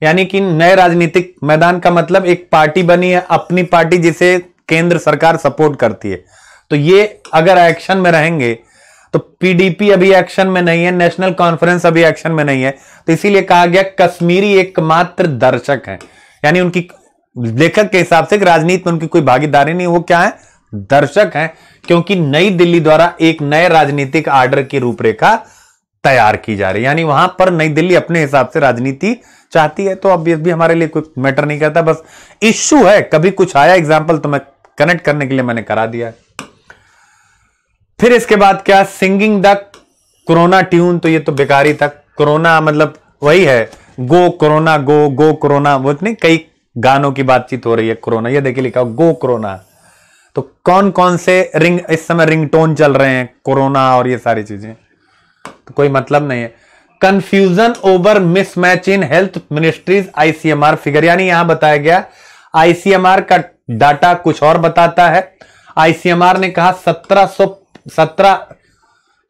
यानी कि नए राजनीतिक मैदान का मतलब एक पार्टी बनी है अपनी पार्टी जिसे केंद्र सरकार सपोर्ट करती है तो ये अगर एक्शन में रहेंगे तो पीडीपी अभी एक्शन में नहीं है नेशनल कॉन्फ्रेंस अभी एक्शन में नहीं है तो इसीलिए कहा गया कश्मीरी एकमात्र दर्शक है यानी उनकी लेखक के हिसाब से राजनीति में उनकी कोई भागीदारी नहीं वो क्या है दर्शक है क्योंकि नई दिल्ली द्वारा एक नए राजनीतिक आर्डर की रूपरेखा तैयार की जा रही है यानी वहां पर नई दिल्ली अपने हिसाब से राजनीति चाहती है तो अब ये भी हमारे लिए कोई मैटर नहीं करता बस इश्यू है कभी कुछ आया एग्जाम्पल तो मैं कनेक्ट करने के लिए मैंने करा दिया है फिर इसके बाद क्या सिंगिंग द कोरोना ट्यून तो ये तो बेकारी था कोरोना मतलब वही है गो कोरोना गो गो कोरोना वो इतने कई गानों की बातचीत हो रही है कोरोना ये देखिए लिखा गो कोरोना तो कौन कौन से रिंग इस समय रिंगटोन चल रहे हैं कोरोना और ये सारी चीजें तो कोई मतलब नहीं है confusion over mismatch in health ministries ICMR figure यानी यहां बताया गया आईसीएमआर का डाटा कुछ और बताता है आईसीएमआर ने कहा सत्रह सत्रह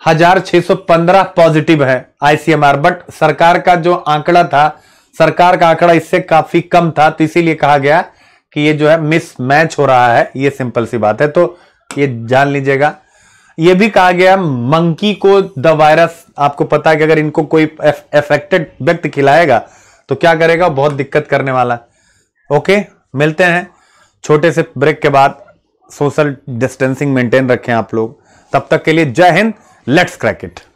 हजार छह सौ पंद्रह पॉजिटिव है आईसीएमआर बट सरकार का जो आंकड़ा था सरकार का आंकड़ा इससे काफी कम था तो इसीलिए कहा गया कि ये जो है मिस मैच हो रहा है ये सिंपल सी बात है तो ये जान लीजिएगा ये भी कहा गया मंकी को द वायरस आपको पता है कि अगर इनको कोई अफेक्टेड व्यक्ति खिलाएगा तो क्या करेगा बहुत दिक्कत करने वाला ओके मिलते हैं छोटे से ब्रेक के बाद सोशल डिस्टेंसिंग मेंटेन रखें आप लोग तब तक के लिए जय हिंद लेट्स क्रैक इट